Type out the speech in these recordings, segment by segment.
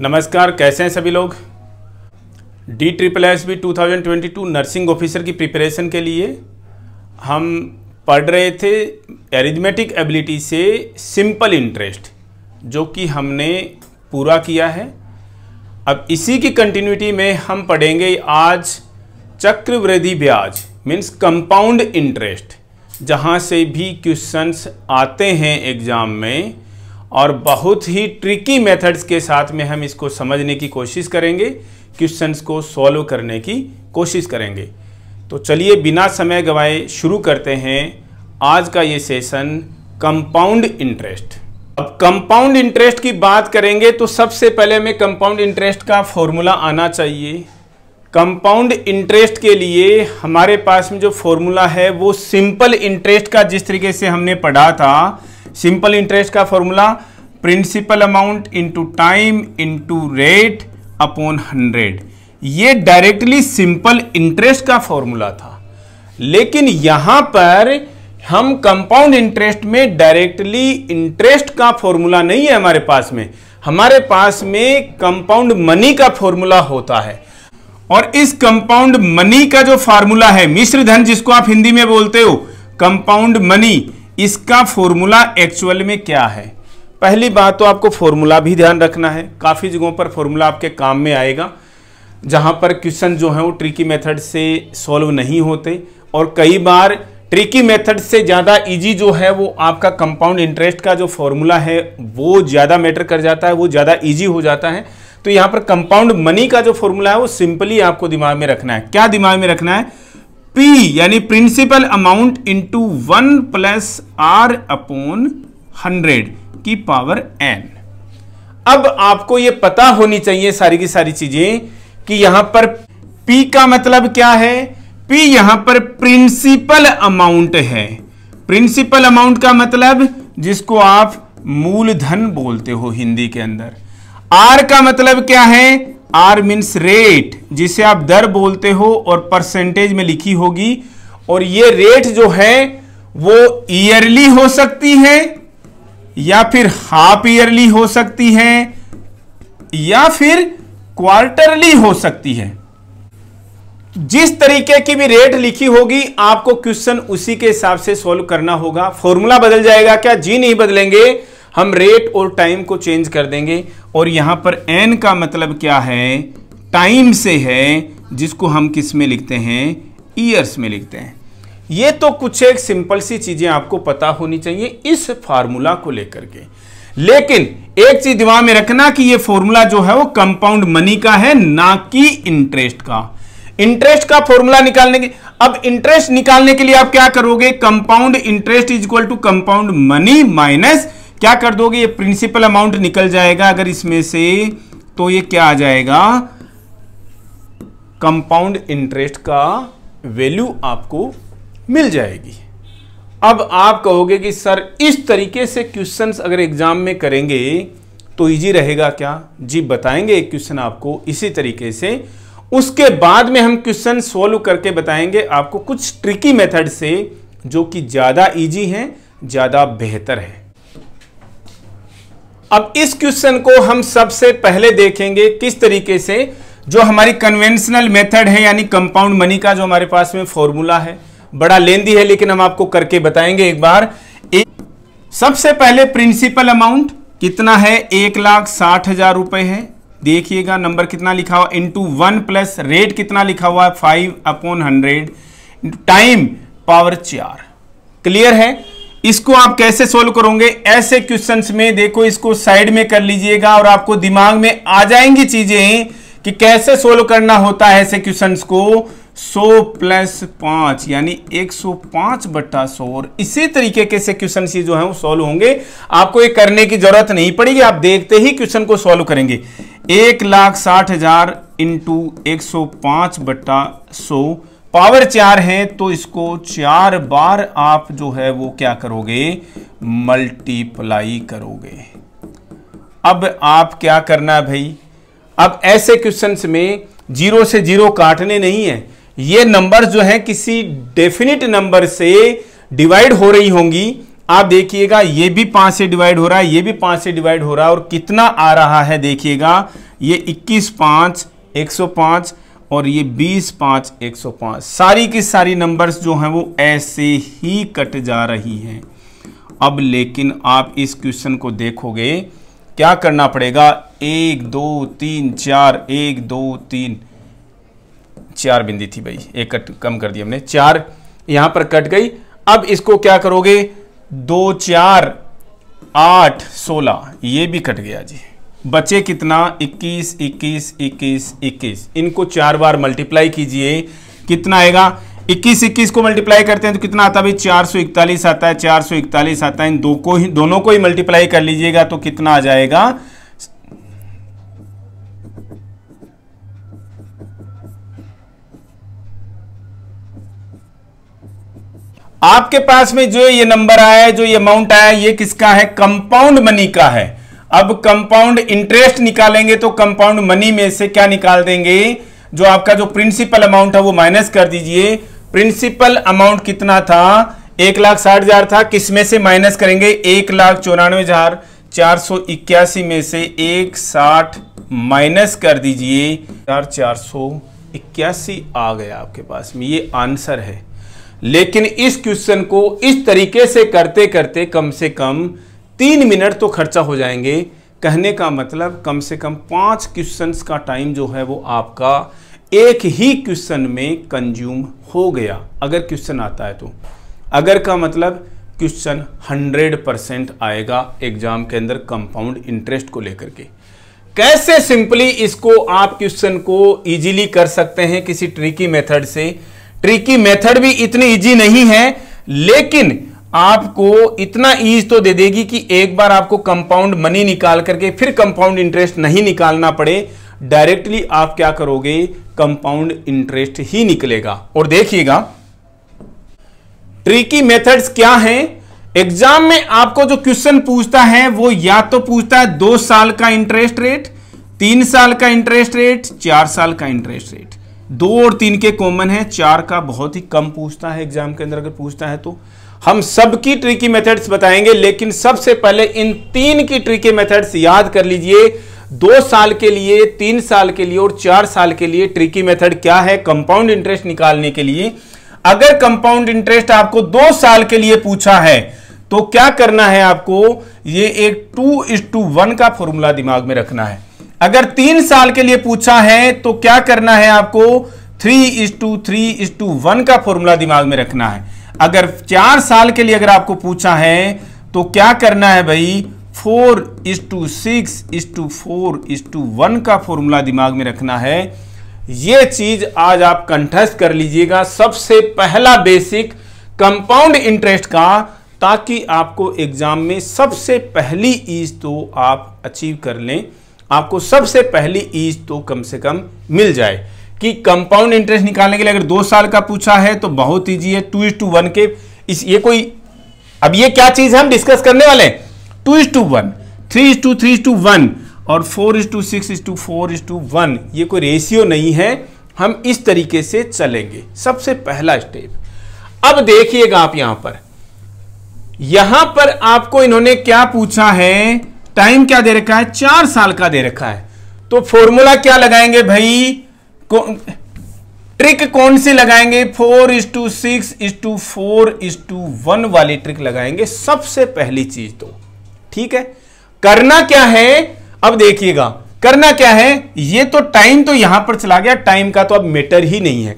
नमस्कार कैसे हैं सभी लोग D triple S B two nursing officer की प्रिपरेशन के लिए हम पढ़ रहे थे एरिजमेटिक एबिलिटी से सिंपल इंटरेस्ट जो कि हमने पूरा किया है अब इसी की कंटिन्यूटी में हम पढ़ेंगे आज चक्रवृद्धि ब्याज मीन्स कंपाउंड इंटरेस्ट जहाँ से भी क्वेश्चंस आते हैं एग्ज़ाम में और बहुत ही ट्रिकी मेथड्स के साथ में हम इसको समझने की कोशिश करेंगे क्वेश्चंस को सॉल्व करने की कोशिश करेंगे तो चलिए बिना समय गवाए शुरू करते हैं आज का ये सेशन कंपाउंड इंटरेस्ट अब कंपाउंड इंटरेस्ट की बात करेंगे तो सबसे पहले हमें कंपाउंड इंटरेस्ट का फॉर्मूला आना चाहिए कंपाउंड इंटरेस्ट के लिए हमारे पास में जो फॉर्मूला है वो सिंपल इंटरेस्ट का जिस तरीके से हमने पढ़ा था सिंपल इंटरेस्ट का formula principal amount into time into rate upon hundred ये डायरेक्टली सिंपल इंटरेस्ट का फॉर्मूला था लेकिन यहां पर हम कंपाउंड इंटरेस्ट में डायरेक्टली इंटरेस्ट का फॉर्मूला नहीं है हमारे पास में हमारे पास में कंपाउंड मनी का फॉर्मूला होता है और इस कंपाउंड मनी का जो फार्मूला है मिश्र धन जिसको आप हिंदी में बोलते हो कंपाउंड मनी इसका फॉर्मूला एक्चुअल में क्या है पहली बात तो आपको फॉर्मूला भी ध्यान रखना है काफ़ी जगहों पर फॉर्मूला आपके काम में आएगा जहाँ पर क्वेश्चन जो है वो ट्रिकी मेथड से सॉल्व नहीं होते और कई बार ट्रिकी मेथड से ज़्यादा इजी जो है वो आपका कंपाउंड इंटरेस्ट का जो फॉर्मूला है वो ज़्यादा मैटर कर जाता है वो ज़्यादा ईजी हो जाता है तो यहाँ पर कंपाउंड मनी का जो फॉर्मूला है वो सिंपली आपको दिमाग में रखना है क्या दिमाग में रखना है पी यानी principal amount into one plus R upon hundred की पावर एन अब आपको यह पता होनी चाहिए सारी की सारी चीजें कि यहां पर पी का मतलब क्या है पी यहां पर प्रिंसिपल अमाउंट है प्रिंसिपल अमाउंट का मतलब जिसको आप मूलधन बोलते हो हिंदी के अंदर आर का मतलब क्या है आर मीन्स रेट जिसे आप दर बोलते हो और परसेंटेज में लिखी होगी और ये रेट जो है वो ईयरली हो सकती है या फिर हाफ ईयरली हो सकती है या फिर क्वार्टरली हो सकती है जिस तरीके की भी रेट लिखी होगी आपको क्वेश्चन उसी के हिसाब से सॉल्व करना होगा फॉर्मूला बदल जाएगा क्या जी नहीं बदलेंगे हम रेट और टाइम को चेंज कर देंगे और यहां पर एन का मतलब क्या है टाइम से है जिसको हम किस में लिखते हैं ईयर्स में लिखते हैं ये तो कुछ एक सिंपल सी चीजें आपको पता होनी चाहिए इस फार्मूला को लेकर के लेकिन एक चीज दिमाग में रखना कि ये फॉर्मूला जो है वो कंपाउंड मनी का है ना कि इंटरेस्ट का इंटरेस्ट का फॉर्मूला निकालने के अब इंटरेस्ट निकालने के लिए आप क्या करोगे compound interest is equal to compound money minus क्या कर दोगे ये प्रिंसिपल अमाउंट निकल जाएगा अगर इसमें से तो ये क्या आ जाएगा कंपाउंड इंटरेस्ट का वैल्यू आपको मिल जाएगी अब आप कहोगे कि सर इस तरीके से क्वेश्चंस अगर एग्जाम में करेंगे तो इजी रहेगा क्या जी बताएंगे एक क्वेश्चन आपको इसी तरीके से उसके बाद में हम क्वेश्चन सॉल्व करके बताएंगे आपको कुछ ट्रिकी मेथड से जो कि ज़्यादा इजी हैं ज़्यादा बेहतर है अब इस क्वेश्चन को हम सबसे पहले देखेंगे किस तरीके से जो हमारी कन्वेंशनल मेथड है यानी कंपाउंड मनी का जो हमारे पास में फॉर्मूला है बड़ा लेंदी है लेकिन हम आपको करके बताएंगे एक बार एक सबसे पहले प्रिंसिपल अमाउंट कितना है एक लाख साठ हजार रुपए है देखिएगा नंबर कितना लिखा हुआ इंटू वन प्लस रेट कितना लिखा हुआ है five upon hundred time power चार क्लियर है इसको आप कैसे सोल्व करोगे ऐसे क्वेश्चंस में देखो इसको साइड में कर लीजिएगा और आपको दिमाग में आ जाएंगी चीजें कि कैसे सोल्व करना होता है ऐसे क्वेश्चंस को 100 प्लस पांच यानी 105 बट्टा सो और इसी तरीके के से क्वेश्चन ये जो है वो सोल्व होंगे आपको ये करने की जरूरत नहीं पड़ेगी आप देखते ही क्वेश्चन को सोल्व करेंगे एक लाख साठ हजार इंटू एक सौ पांच बट्टा सौ पावर चार है तो इसको चार बार आप जो है वो क्या करोगे मल्टीप्लाई करोगे अब आप क्या करना भाई अब ऐसे क्वेश्चंस में जीरो से जीरो काटने नहीं है ये नंबर जो है किसी डेफिनेट नंबर से डिवाइड हो रही होंगी आप देखिएगा ये भी पांच से डिवाइड हो रहा है ये भी पांच से डिवाइड हो रहा है और कितना आ रहा है देखिएगा ये इक्कीस पांच एक सौ पांच और ये बीस पाँच एक सौ पाँच सारी की सारी नंबर्स जो हैं वो ऐसे ही कट जा रही हैं अब लेकिन आप इस क्वेश्चन को देखोगे क्या करना पड़ेगा एक दो तीन चार एक दो तीन चार बिंदी थी भाई एक कट कम कर दिया हमने चार यहाँ पर कट गई अब इसको क्या करोगे दो चार आठ सोलह ये भी कट गया जी बचे कितना 21 21 21 21 इनको चार बार मल्टीप्लाई कीजिए कितना आएगा 21 21 को मल्टीप्लाई करते हैं तो कितना आता है भाई चार आता है चार आता है इन दो को ही दोनों को ही मल्टीप्लाई कर लीजिएगा तो कितना आ जाएगा आपके पास में जो ये नंबर आया है जो ये अमाउंट आया है ये किसका है कंपाउंड मनी का है अब कंपाउंड इंटरेस्ट निकालेंगे तो कंपाउंड मनी में से क्या निकाल देंगे जो आपका जो प्रिंसिपल अमाउंट है वो माइनस कर दीजिए प्रिंसिपल अमाउंट कितना था एक लाख साठ हजार था किसमें से माइनस करेंगे एक लाख चौरानवे हजार चार सौ इक्यासी में से एक साठ माइनस कर दीजिए चार चार सौ इक्यासी आ गया आपके पास में ये आंसर है लेकिन इस क्वेश्चन को इस तरीके से करते करते कम से कम तीन मिनट तो खर्चा हो जाएंगे कहने का मतलब कम से कम पांच क्वेश्चंस का टाइम जो है वो आपका एक ही क्वेश्चन में कंज्यूम हो गया अगर क्वेश्चन आता है तो अगर का मतलब क्वेश्चन 100 परसेंट आएगा एग्जाम के अंदर कंपाउंड इंटरेस्ट को लेकर के कैसे सिंपली इसको आप क्वेश्चन को इजीली कर सकते हैं किसी ट्रिकी मेथड से ट्रिकी मेथड भी इतनी इजी नहीं है लेकिन आपको इतना ईज तो दे देगी कि एक बार आपको कंपाउंड मनी निकाल करके फिर कंपाउंड इंटरेस्ट नहीं निकालना पड़े डायरेक्टली आप क्या करोगे कंपाउंड इंटरेस्ट ही निकलेगा और देखिएगा ट्रिकी मेथड्स क्या हैं एग्जाम में आपको जो क्वेश्चन पूछता है वो या तो पूछता है दो साल का इंटरेस्ट रेट तीन साल का इंटरेस्ट रेट चार साल का इंटरेस्ट रेट दो और तीन के कॉमन है चार का बहुत ही कम पूछता है एग्जाम के अंदर अगर पूछता है तो हम सबकी ट्रिकी मेथड्स बताएंगे लेकिन सबसे पहले इन तीन की ट्रिकी मेथड्स याद कर लीजिए दो साल के लिए तीन साल के लिए और चार साल के लिए ट्रिकी मेथड क्या है कंपाउंड इंटरेस्ट निकालने के लिए अगर कंपाउंड इंटरेस्ट आपको दो साल के लिए पूछा है तो क्या करना है आपको ये एक टू इज टू वन का फॉर्मूला दिमाग में रखना है अगर तीन साल के लिए पूछा है तो क्या करना है आपको three is to three is to one का फॉर्मूला दिमाग में रखना है अगर चार साल के लिए अगर आपको पूछा है तो क्या करना है भाई four is to six is to four is to one का फॉर्मूला दिमाग में रखना है ये चीज आज आप कंठस्थ कर लीजिएगा सबसे पहला बेसिक कंपाउंड इंटरेस्ट का ताकि आपको एग्जाम में सबसे पहली ईज तो आप अचीव कर लें आपको सबसे पहली ईज तो कम से कम मिल जाए कि कंपाउंड इंटरेस्ट निकालने के लिए अगर दो साल का पूछा है तो बहुत ईजी है टू इज टू वन के इस ये कोई अब ये क्या चीज हम डिस्कस करने वाले हैं two is to one three is to three is to one और four is to six is to four is to one ये कोई रेशियो नहीं है हम इस तरीके से चलेंगे सबसे पहला स्टेप अब देखिएगा आप यहां पर यहां पर आपको इन्होंने क्या पूछा है टाइम क्या दे रखा है चार साल का दे रखा है तो फॉर्मूला क्या लगाएंगे भाई ट्रिक कौन सी लगाएंगे four is to six is to four is to one वाली ट्रिक लगाएंगे सबसे पहली चीज तो ठीक है करना क्या है अब देखिएगा करना क्या है ये तो टाइम तो यहां पर चला गया टाइम का तो अब मैटर ही नहीं है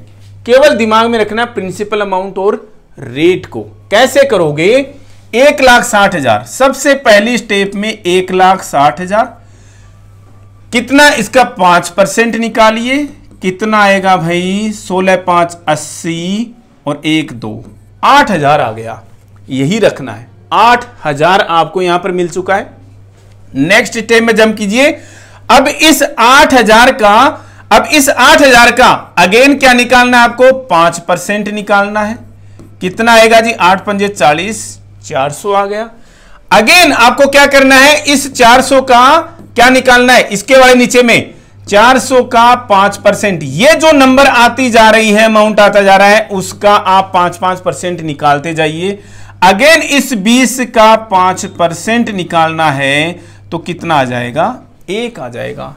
केवल दिमाग में रखना प्रिंसिपल अमाउंट और रेट को कैसे करोगे एक लाख साठ हजार सबसे पहली स्टेप में एक लाख साठ हजार कितना इसका पांच परसेंट निकालिए कितना आएगा भाई सोलह पांच अस्सी और एक दो आठ हजार आ गया यही रखना है आठ हजार आपको यहां पर मिल चुका है नेक्स्ट स्टेप में जम कीजिए अब इस आठ हजार का अब इस आठ हजार का अगेन क्या निकालना है आपको पांच परसेंट निकालना है कितना आएगा जी आठ पंजे चालीस चार सौ आ गया अगेन आपको क्या करना है इस चार सौ का क्या निकालना है इसके वाले नीचे में 400 का 5 परसेंट ये जो नंबर आती जा रही है अमाउंट आता जा रहा है उसका आप 5 5 परसेंट निकालते जाइए अगेन इस 20 का 5 परसेंट निकालना है तो कितना आ जाएगा एक आ जाएगा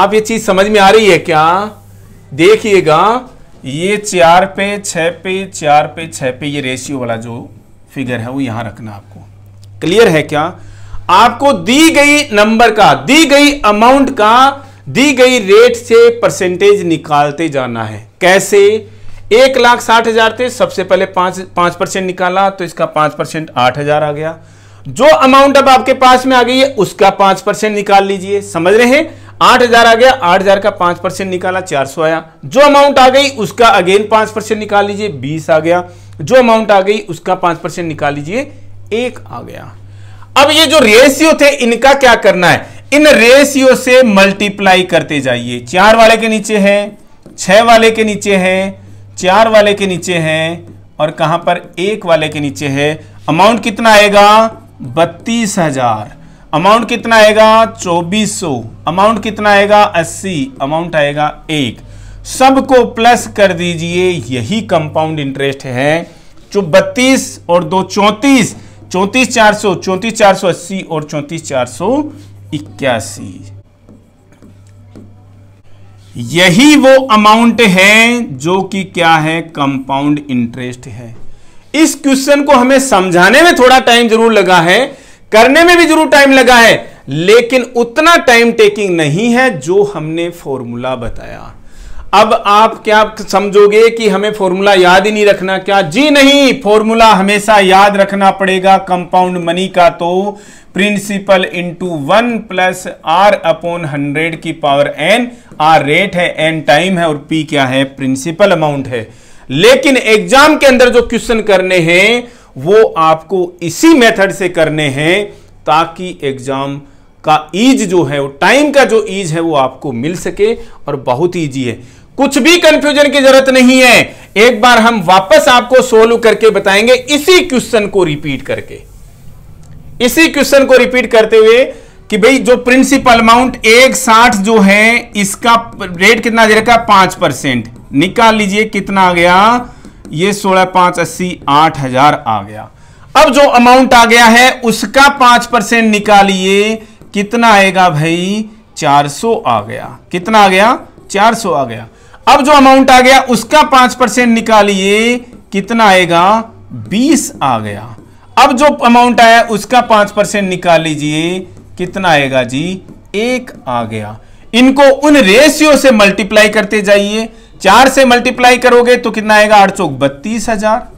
आप ये चीज समझ में आ रही है क्या देखिएगा ये चार पे छः पे चार पे छः पे ये रेशियो वाला जो फिगर है वो यहां रखना आपको क्लियर है क्या आपको दी गई नंबर का दी गई अमाउंट का दी गई रेट से परसेंटेज निकालते जाना है कैसे एक लाख साठ हजार थे सबसे पहले पांच पांच परसेंट निकाला तो इसका पांच परसेंट आठ हजार आ गया जो अमाउंट अब आपके पास में आ गई है उसका पांच परसेंट निकाल लीजिए समझ रहे हैं आठ हजार आ गया आठ हजार का पांच परसेंट निकाला चार सौ आया जो अमाउंट आ गई उसका अगेन पांच परसेंट निकाल लीजिए बीस आ गया जो अमाउंट आ गई उसका पांच परसेंट निकाल लीजिए एक आ गया अब ये जो रेशियो थे इनका क्या करना है इन रेशियो से मल्टीप्लाई करते जाइए चार वाले के नीचे है छह वाले के नीचे है चार वाले के नीचे है और कहां पर एक वाले के नीचे है अमाउंट कितना आएगा बत्तीस हजार अमाउंट कितना आएगा चौबीस सौ अमाउंट कितना आएगा अस्सी अमाउंट आएगा एक सबको प्लस कर दीजिए यही कंपाउंड इंटरेस्ट है जो बत्तीस और दो चौंतीस चौंतीस चार सौ चौंतीस चार सौ अस्सी और चौंतीस चार सौ इक्यासी यही वो अमाउंट है जो कि क्या है कंपाउंड इंटरेस्ट है इस क्वेश्चन को हमें समझाने में थोड़ा टाइम जरूर लगा है करने में भी जरूर टाइम लगा है लेकिन उतना टाइम टेकिंग नहीं है जो हमने फॉर्मूला बताया अब आप क्या समझोगे कि हमें फॉर्मूला याद ही नहीं रखना क्या जी नहीं फॉर्मूला हमेशा याद रखना पड़ेगा कंपाउंड मनी का तो principal into one plus R upon hundred की पावर एन आर रेट है एन टाइम है और पी क्या है प्रिंसिपल अमाउंट है लेकिन एग्जाम के अंदर जो क्वेश्चन करने हैं वो आपको इसी मेथड से करने हैं ताकि एग्जाम का ईज जो है वो टाइम का जो ईज है वो आपको मिल सके और बहुत ईजी है कुछ भी कंफ्यूजन की जरूरत नहीं है एक बार हम वापस आपको सोल्व करके बताएंगे इसी क्वेश्चन को रिपीट करके इसी क्वेश्चन को रिपीट करते हुए कि भाई जो प्रिंसिपल अमाउंट एक साठ जो है इसका रेट कितना दे रखा है पांच परसेंट निकाल लीजिए कितना आ गया ये सोलह पांच अस्सी आठ हजार आ गया अब जो अमाउंट आ गया है उसका पांच परसेंट निकालिए कितना आएगा भाई चार सौ आ गया कितना आ गया चार सौ आ गया अब जो अमाउंट आ गया उसका पांच परसेंट निकालिए कितना आएगा बीस आ गया अब जो अमाउंट आया उसका पांच परसेंट निकाल लीजिए कितना आएगा जी एक आ गया इनको उन रेशियो से मल्टीप्लाई करते जाइए चार से मल्टीप्लाई करोगे तो कितना आएगा आठ चौक बत्तीस हजार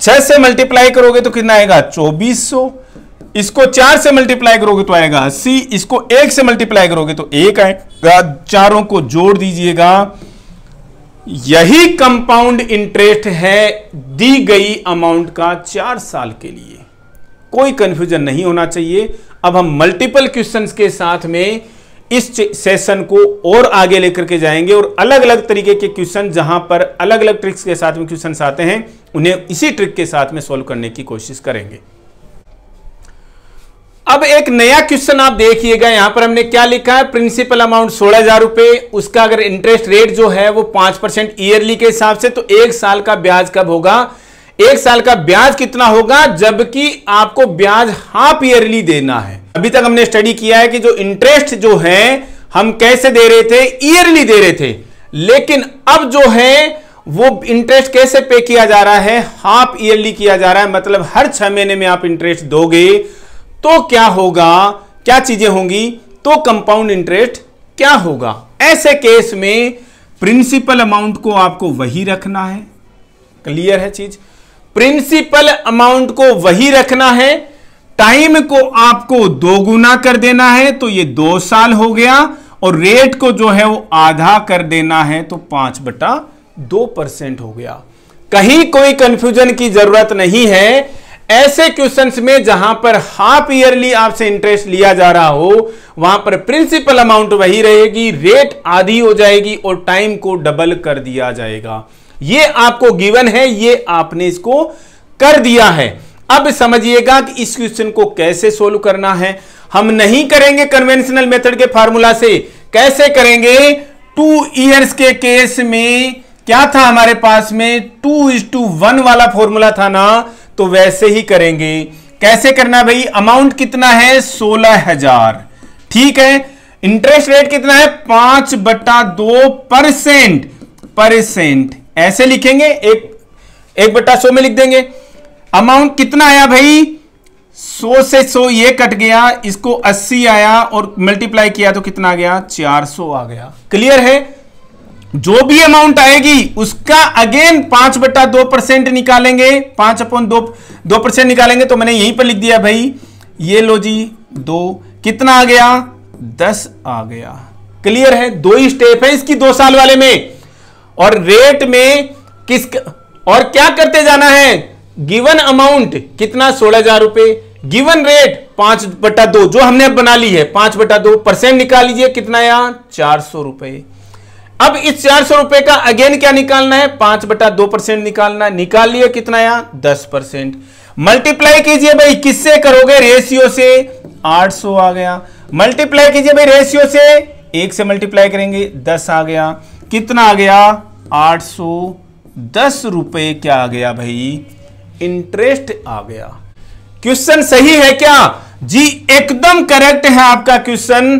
छह से मल्टीप्लाई करोगे तो कितना आएगा चौबीस सौ इसको चार से मल्टीप्लाई करोगे तो आएगा अस्सी इसको एक से मल्टीप्लाई करोगे तो एक आएगा चारों को जोड़ दीजिएगा यही कंपाउंड इंटरेस्ट है दी गई अमाउंट का चार साल के लिए कोई कंफ्यूजन नहीं होना चाहिए अब हम मल्टीपल क्वेश्चंस के साथ में इस सेशन को और आगे लेकर के जाएंगे और अलग अलग तरीके के क्वेश्चन जहां पर अलग अलग ट्रिक्स के साथ में क्वेश्चन आते हैं उन्हें इसी ट्रिक के साथ में सॉल्व करने की कोशिश करेंगे अब एक नया क्वेश्चन आप देखिएगा यहां पर हमने क्या लिखा है प्रिंसिपल अमाउंट सोलह हजार रुपए उसका अगर इंटरेस्ट रेट जो है वो पांच परसेंट ईयरली के हिसाब से तो एक साल का ब्याज कब होगा एक साल का ब्याज कितना होगा जबकि आपको ब्याज हाफ ईयरली देना है अभी तक हमने स्टडी किया है कि जो इंटरेस्ट जो है हम कैसे दे रहे थे ईयरली दे रहे थे लेकिन अब जो है वो इंटरेस्ट कैसे पे किया जा रहा है हाफ ईयरली किया जा रहा है मतलब हर छह महीने में आप इंटरेस्ट दोगे तो क्या होगा क्या चीजें होंगी तो कंपाउंड इंटरेस्ट क्या होगा ऐसे केस में प्रिंसिपल अमाउंट को आपको वही रखना है क्लियर है चीज प्रिंसिपल अमाउंट को वही रखना है टाइम को आपको दो गुना कर देना है तो ये दो साल हो गया और रेट को जो है वो आधा कर देना है तो पांच बटा दो परसेंट हो गया कहीं कोई कंफ्यूजन की जरूरत नहीं है ऐसे क्वेश्चंस में जहां पर हाफ ईयरली आपसे इंटरेस्ट लिया जा रहा हो वहां पर प्रिंसिपल अमाउंट वही रहेगी रेट आधी हो जाएगी और टाइम को डबल कर दिया जाएगा ये आपको गिवन है ये आपने इसको कर दिया है अब समझिएगा कि इस क्वेश्चन को कैसे सोल्व करना है हम नहीं करेंगे कन्वेंशनल मेथड के फार्मूला से कैसे करेंगे टू ईयर्स के केस में क्या था हमारे पास में टू इज टू वन वाला फॉर्मूला था ना तो वैसे ही करेंगे कैसे करना भाई अमाउंट कितना है सोलह हजार ठीक है इंटरेस्ट रेट कितना है पांच बट्टा दो परसेंट परसेंट ऐसे लिखेंगे एक एक बट्टा सो में लिख देंगे अमाउंट कितना आया भाई सो से सो ये कट गया इसको अस्सी आया और मल्टीप्लाई किया तो कितना आ गया चार सौ आ गया क्लियर है जो भी अमाउंट आएगी उसका अगेन पांच बटा दो परसेंट निकालेंगे पांच अपॉन दो दो परसेंट निकालेंगे तो मैंने यहीं पर लिख दिया भाई ये लो जी दो कितना आ गया दस आ गया क्लियर है दो ही स्टेप है इसकी दो साल वाले में और रेट में किस और क्या करते जाना है गिवन अमाउंट कितना सोलह हजार रुपए गिवन रेट पांच बटा दो जो हमने बना ली है पांच बटा दो परसेंट निकाल लीजिए कितना यहां चार सौ रुपए अब इस चार सौ रुपए का अगेन क्या निकालना है पांच बटा दो परसेंट निकालना है निकाल लिया कितना यहां दस परसेंट मल्टीप्लाई कीजिए भाई किससे करोगे रेशियो से आठ सौ आ गया मल्टीप्लाई कीजिए भाई रेशियो से एक से मल्टीप्लाई करेंगे दस आ गया कितना आ गया आठ सौ दस रुपए क्या आ गया भाई इंटरेस्ट आ गया क्वेश्चन सही है क्या जी एकदम करेक्ट है आपका क्वेश्चन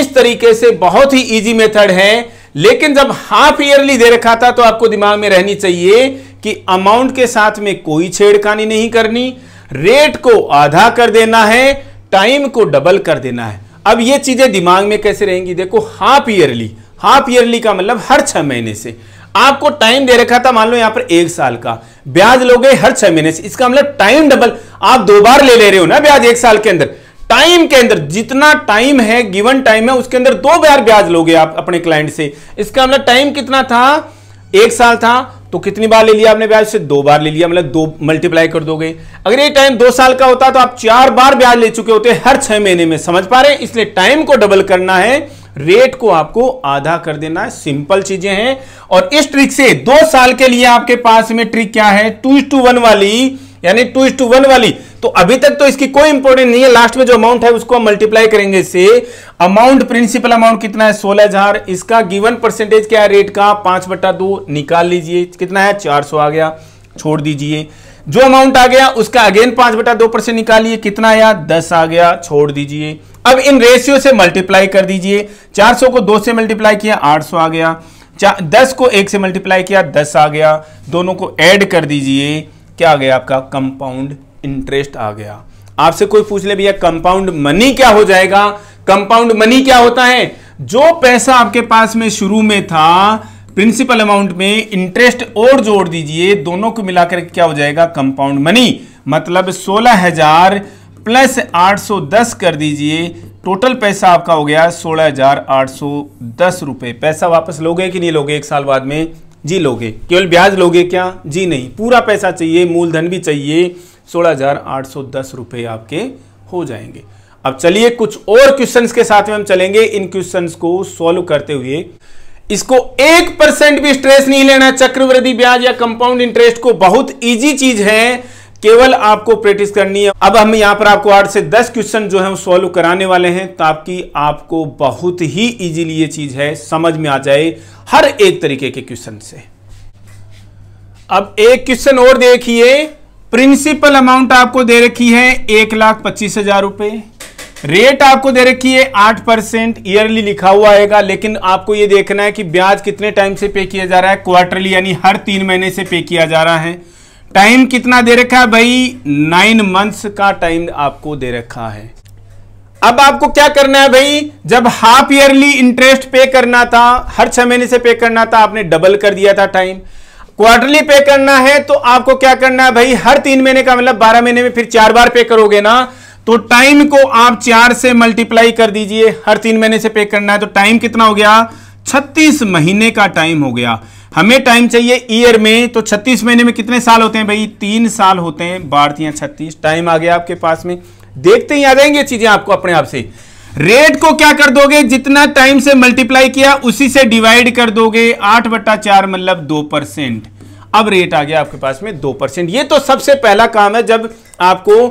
इस तरीके से बहुत ही इजी मेथड है लेकिन जब हाफ ईयरली दे रखा था तो आपको दिमाग में रहनी चाहिए कि अमाउंट के साथ में कोई छेड़खानी नहीं करनी रेट को आधा कर देना है टाइम को डबल कर देना है अब ये चीजें दिमाग में कैसे रहेंगी देखो हाफ ईयरली हाफ ईयरली का मतलब हर छह महीने से आपको टाइम दे रखा था मान लो यहां पर एक साल का ब्याज लोगे हर छह महीने से इसका मतलब टाइम डबल आप दो बार ले ले रहे हो ना ब्याज एक साल के अंदर टाइम के अंदर जितना टाइम है गिवन टाइम है उसके अंदर दो बार ब्याज लोगे आप अपने क्लाइंट से इसका मतलब टाइम कितना था एक साल था तो कितनी बार ले लिया आपने ब्याज से दो बार ले लिया मतलब दो मल्टीप्लाई कर दोगे अगर ये टाइम दो साल का होता तो आप चार बार ब्याज ले चुके होते हर छह महीने में समझ पा रहे इसलिए टाइम को डबल करना है रेट को आपको आधा कर देना है सिंपल चीजें हैं और इस ट्रिक से दो साल के लिए आपके पास में ट्रिक क्या है टू टू वन वाली यानी टू इज टू वन वाली तो अभी तक तो इसकी कोई इंपोर्टेंट नहीं है लास्ट में जो अमाउंट है उसको हम मल्टीप्लाई करेंगे इससे अमाउंट प्रिंसिपल अमाउंट कितना है सोलह हजार इसका गिवन परसेंटेज क्या है रेट का पांच बट्टा दो निकाल लीजिए कितना है चार सौ आ गया छोड़ दीजिए जो अमाउंट आ गया उसका अगेन पांच बटा दो परसेंट निकालिए कितना आया दस आ गया छोड़ दीजिए अब इन रेशियो से मल्टीप्लाई कर दीजिए चार सौ को दो से मल्टीप्लाई किया आठ सौ आ गया दस को एक से मल्टीप्लाई किया दस आ गया दोनों को एड कर दीजिए क्या आ गया आपका कंपाउंड इंटरेस्ट आ गया आपसे कोई पूछ ले भैया कंपाउंड मनी क्या हो जाएगा कंपाउंड मनी क्या होता है जो पैसा आपके पास में शुरू में था प्रिंसिपल अमाउंट में इंटरेस्ट और जोड़ दीजिए दोनों को मिलाकर क्या हो जाएगा कंपाउंड मनी मतलब सोलह हजार प्लस आठ सौ दस कर दीजिए टोटल पैसा आपका हो गया सोलह हजार आठ सौ दस रुपये पैसा वापस लोगे कि नहीं लोगे एक साल बाद में जी लोगे केवल ब्याज लोगे क्या जी नहीं पूरा पैसा चाहिए मूलधन भी चाहिए सोलह हजार आठ सौ दस आपके हो जाएंगे अब चलिए कुछ और क्वेश्चंस के साथ में हम चलेंगे इन क्वेश्चंस को सॉल्व करते हुए इसको एक परसेंट भी स्ट्रेस नहीं लेना चक्रवृद्धि ब्याज या कंपाउंड इंटरेस्ट को बहुत इजी चीज है केवल आपको प्रैक्टिस करनी है अब हम यहाँ पर आपको आठ से दस क्वेश्चन जो है सॉल्व कराने वाले हैं ताकि आपको बहुत ही इजीली ये चीज है समझ में आ जाए हर एक तरीके के क्वेश्चन से अब एक क्वेश्चन और देखिए प्रिंसिपल अमाउंट आपको दे रखी है एक लाख पच्चीस हजार रुपए रेट आपको दे रखी है आठ परसेंट ईयरली लिखा हुआ आएगा लेकिन आपको यह देखना है कि ब्याज कितने टाइम से पे किया जा रहा है क्वार्टरली यानी हर तीन महीने से पे किया जा रहा है टाइम कितना दे रखा है भाई नाइन मंथ्स का टाइम आपको दे रखा है अब आपको क्या करना है भाई जब हाफ ईयरली इंटरेस्ट पे करना था हर छह महीने से पे करना था आपने डबल कर दिया था टाइम क्वार्टरली पे करना है तो आपको क्या करना है भाई हर तीन महीने का मतलब बारह महीने में फिर चार बार पे करोगे ना तो टाइम को आप चार से मल्टीप्लाई कर दीजिए हर तीन महीने से पे करना है तो टाइम कितना हो गया छत्तीस महीने का टाइम हो गया हमें टाइम चाहिए ईयर में तो छत्तीस महीने में कितने साल होते हैं भाई तीन साल होते हैं भारतीय छत्तीस टाइम आ गया आपके पास में देखते ही आ जाएंगे चीजें आपको अपने आप से रेट को क्या कर दोगे जितना टाइम से मल्टीप्लाई किया उसी से डिवाइड कर दोगे आठ बट्टा चार मतलब दो परसेंट अब रेट आ गया आपके पास में दो परसेंट ये तो सबसे पहला काम है जब आपको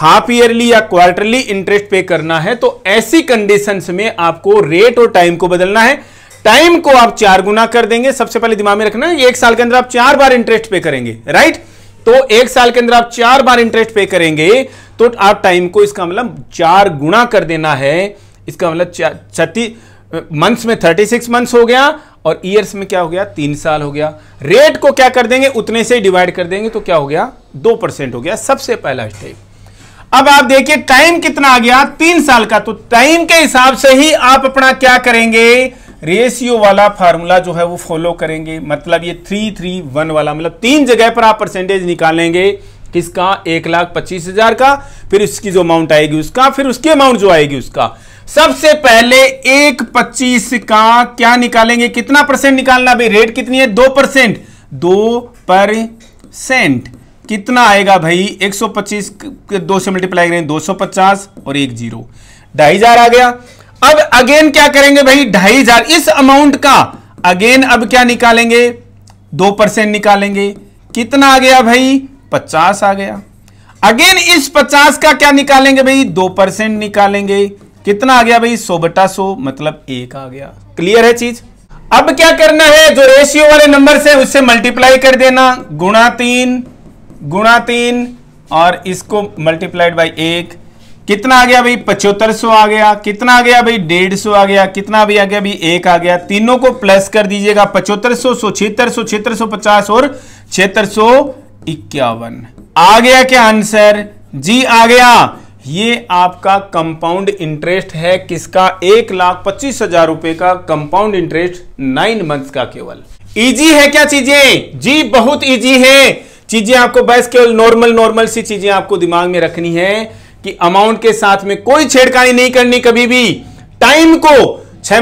हाफ ईयरली या क्वार्टरली इंटरेस्ट पे करना है तो ऐसी कंडीशंस में आपको रेट और टाइम को बदलना है टाइम को आप चार गुना कर देंगे सबसे पहले दिमाग में रखना एक साल के अंदर आप चार बार इंटरेस्ट पे करेंगे राइट तो एक साल के अंदर आप चार बार इंटरेस्ट पे करेंगे तो आप टाइम को इसका मतलब चार गुना कर देना है इसका मतलब छत्तीस मंथ्स में थर्टी सिक्स मंथ्स हो गया और ईयर्स में क्या हो गया तीन साल हो गया रेट को क्या कर देंगे उतने से डिवाइड कर देंगे तो क्या हो गया दो परसेंट हो गया सबसे पहला स्टेप अब आप देखिए टाइम कितना आ गया तीन साल का तो टाइम के हिसाब से ही आप अपना क्या करेंगे रेशियो वाला फार्मूला जो है वो फॉलो करेंगे मतलब ये थ्री थ्री वन वाला मतलब तीन जगह पर आप परसेंटेज निकालेंगे किसका एक लाख पच्चीस हजार का फिर उसकी जो अमाउंट आएगी उसका फिर उसकी अमाउंट जो आएगी उसका सबसे पहले एक पच्चीस का क्या निकालेंगे कितना परसेंट निकालना भाई रेट कितनी है दो परसेंट दो परसेंट कितना आएगा भाई एक सौ पच्चीस दो से मल्टीप्लाई करें पचास और एक जीरो ढाई हजार आ गया अब अगेन क्या करेंगे भाई ढाई हजार इस अमाउंट का अगेन अब क्या निकालेंगे दो परसेंट निकालेंगे कितना आ गया भाई पचास आ गया अगेन इस पचास का क्या निकालेंगे भाई दो परसेंट निकालेंगे कितना आ गया भाई सो बटा सो मतलब एक आ गया क्लियर है चीज अब क्या करना है जो रेशियो वाले नंबर से उससे मल्टीप्लाई कर देना गुणा तीन गुणा तीन और इसको मल्टीप्लाइड बाई एक कितना आ गया भाई पचहत्तर सौ आ गया कितना आ गया भाई डेढ़ सौ आ गया कितना भी आ गया भाई एक आ गया तीनों को प्लस कर दीजिएगा पचहत्तर सौ सौ छिहत्तर सौ छिहत्तर सौ पचास और छिहत्तर सौ इक्यावन आ गया क्या आंसर जी आ गया ये आपका कंपाउंड इंटरेस्ट है किसका एक लाख पच्चीस हजार रुपए का कंपाउंड इंटरेस्ट नाइन मंथ का केवल इजी है क्या चीजें जी बहुत इजी है चीजें आपको बस केवल नॉर्मल नॉर्मल सी चीजें आपको दिमाग में रखनी है कि अमाउंट के साथ में कोई छेड़खानी नहीं करनी कभी भी टाइम को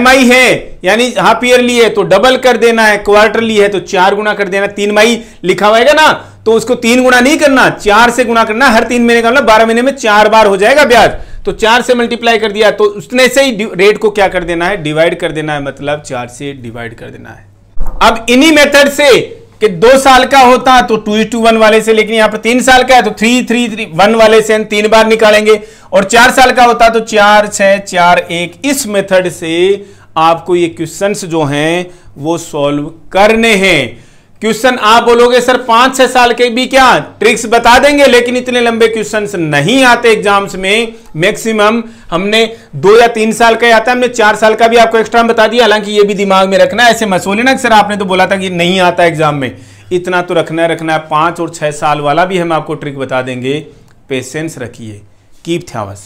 मई है यानी हाफ ईयरली है तो डबल कर देना है क्वार्टरली है तो चार गुना कर देना तीन मई लिखा हुआ ना तो उसको तीन गुना नहीं करना चार से गुना करना हर तीन महीने का मतलब बारह महीने में चार बार हो जाएगा ब्याज तो चार से मल्टीप्लाई कर दिया तो उसने से ही रेट को क्या कर देना है डिवाइड कर देना है मतलब चार से डिवाइड कर देना है अब इन्हीं मेथड से कि दो साल का होता तो टू टू वन वाले से लेकिन यहां पर तीन साल का है तो थ्री थ्री थ्री वन वाले से तीन बार निकालेंगे और चार साल का होता तो चार छह चार एक इस मेथड से आपको ये क्वेश्चंस जो हैं वो सॉल्व करने हैं क्वेश्चन आप बोलोगे सर पांच छह साल के भी क्या ट्रिक्स बता देंगे लेकिन इतने लंबे क्वेश्चंस नहीं आते एग्जाम्स में मैक्सिमम हमने दो या तीन साल का आता है हमने चार साल का भी आपको एक्स्ट्रा बता दिया हालांकि ये भी दिमाग में रखना ऐसे मत ना सर आपने तो बोला था कि नहीं आता एग्जाम में इतना तो रखना है रखना है पांच और छह साल वाला भी हम आपको ट्रिक बता देंगे पेशेंस रखिए कीप थ्यावस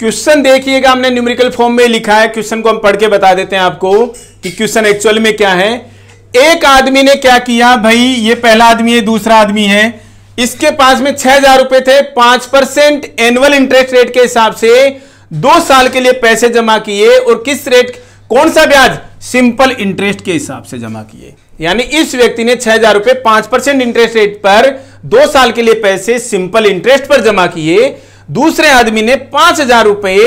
क्वेश्चन देखिएगा हमने न्यूमेरिकल फॉर्म में लिखा है क्वेश्चन को हम पढ़ के बता देते हैं आपको कि क्वेश्चन एक्चुअल में क्या है एक आदमी ने क्या किया भाई ये पहला आदमी है दूसरा आदमी है इसके पास में छह हजार रुपए थे पांच परसेंट एनुअल इंटरेस्ट रेट के हिसाब से दो साल के लिए पैसे जमा किए और किस रेट कौन सा ब्याज सिंपल इंटरेस्ट के हिसाब से जमा किए यानी इस व्यक्ति ने छह हजार रुपए पांच परसेंट इंटरेस्ट रेट पर दो साल के लिए पैसे सिंपल इंटरेस्ट पर जमा किए दूसरे आदमी ने पांच हजार रुपए